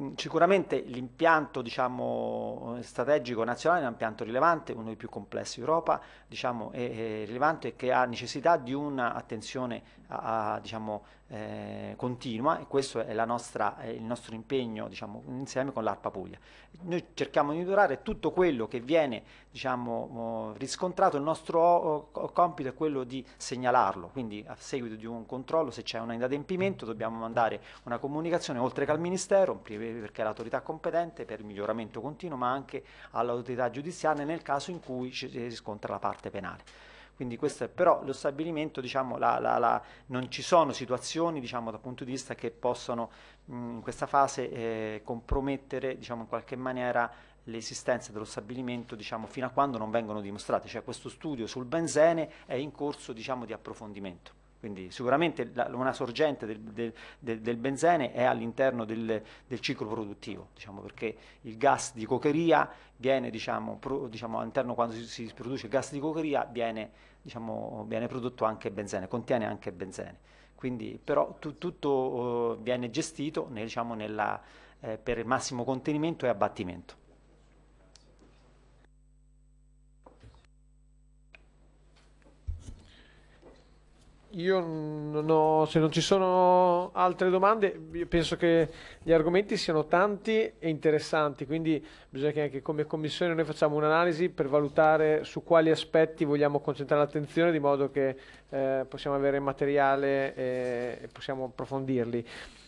Mm, sicuramente l'impianto diciamo, strategico nazionale è un impianto rilevante, uno dei più complessi d'Europa, diciamo, è, è rilevante e che ha necessità di un'attenzione a, a, diciamo, eh, continua e questo è, nostra, è il nostro impegno diciamo, insieme con l'ARPA Puglia. Noi cerchiamo di migliorare tutto quello che viene diciamo, riscontrato, il nostro compito è quello di segnalarlo, quindi a seguito di un controllo se c'è un inadempimento dobbiamo mandare una comunicazione oltre che al Ministero, perché è l'autorità competente per il miglioramento continuo, ma anche all'autorità giudiziaria nel caso in cui si riscontra la parte penale. Quindi questo è, però lo stabilimento, diciamo, la, la, la, non ci sono situazioni diciamo, dal punto di vista che possono mh, in questa fase eh, compromettere diciamo, in qualche maniera l'esistenza dello stabilimento diciamo, fino a quando non vengono dimostrate, cioè questo studio sul benzene è in corso diciamo, di approfondimento. Quindi sicuramente la, una sorgente del, del, del, del, benzene è all'interno del, ciclo produttivo, diciamo, perché il gas di cocheria viene, diciamo, pro, diciamo, all'interno quando si, si produce il gas di cocheria, viene diciamo, viene prodotto anche benzene, contiene anche benzene. Quindi, però tu, tutto uh, viene gestito nel, diciamo, nella, eh, per il massimo contenimento e abbattimento. io non ho, se non ci sono altre domande, penso che gli argomenti siano tanti e interessanti, quindi bisogna che anche come commissione noi facciamo un'analisi per valutare su quali aspetti vogliamo concentrare l'attenzione di modo che eh, possiamo avere materiale e, e possiamo approfondirli.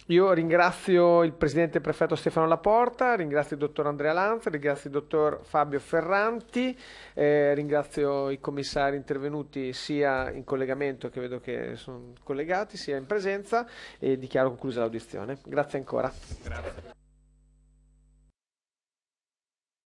Io ringrazio il presidente prefetto Stefano Laporta, ringrazio il dottor Andrea Lanza, ringrazio il dottor Fabio Ferranti, eh, ringrazio i commissari intervenuti sia in collegamento che vedo che sono collegati, sia in presenza e dichiaro conclusa l'audizione. Grazie ancora. Grazie.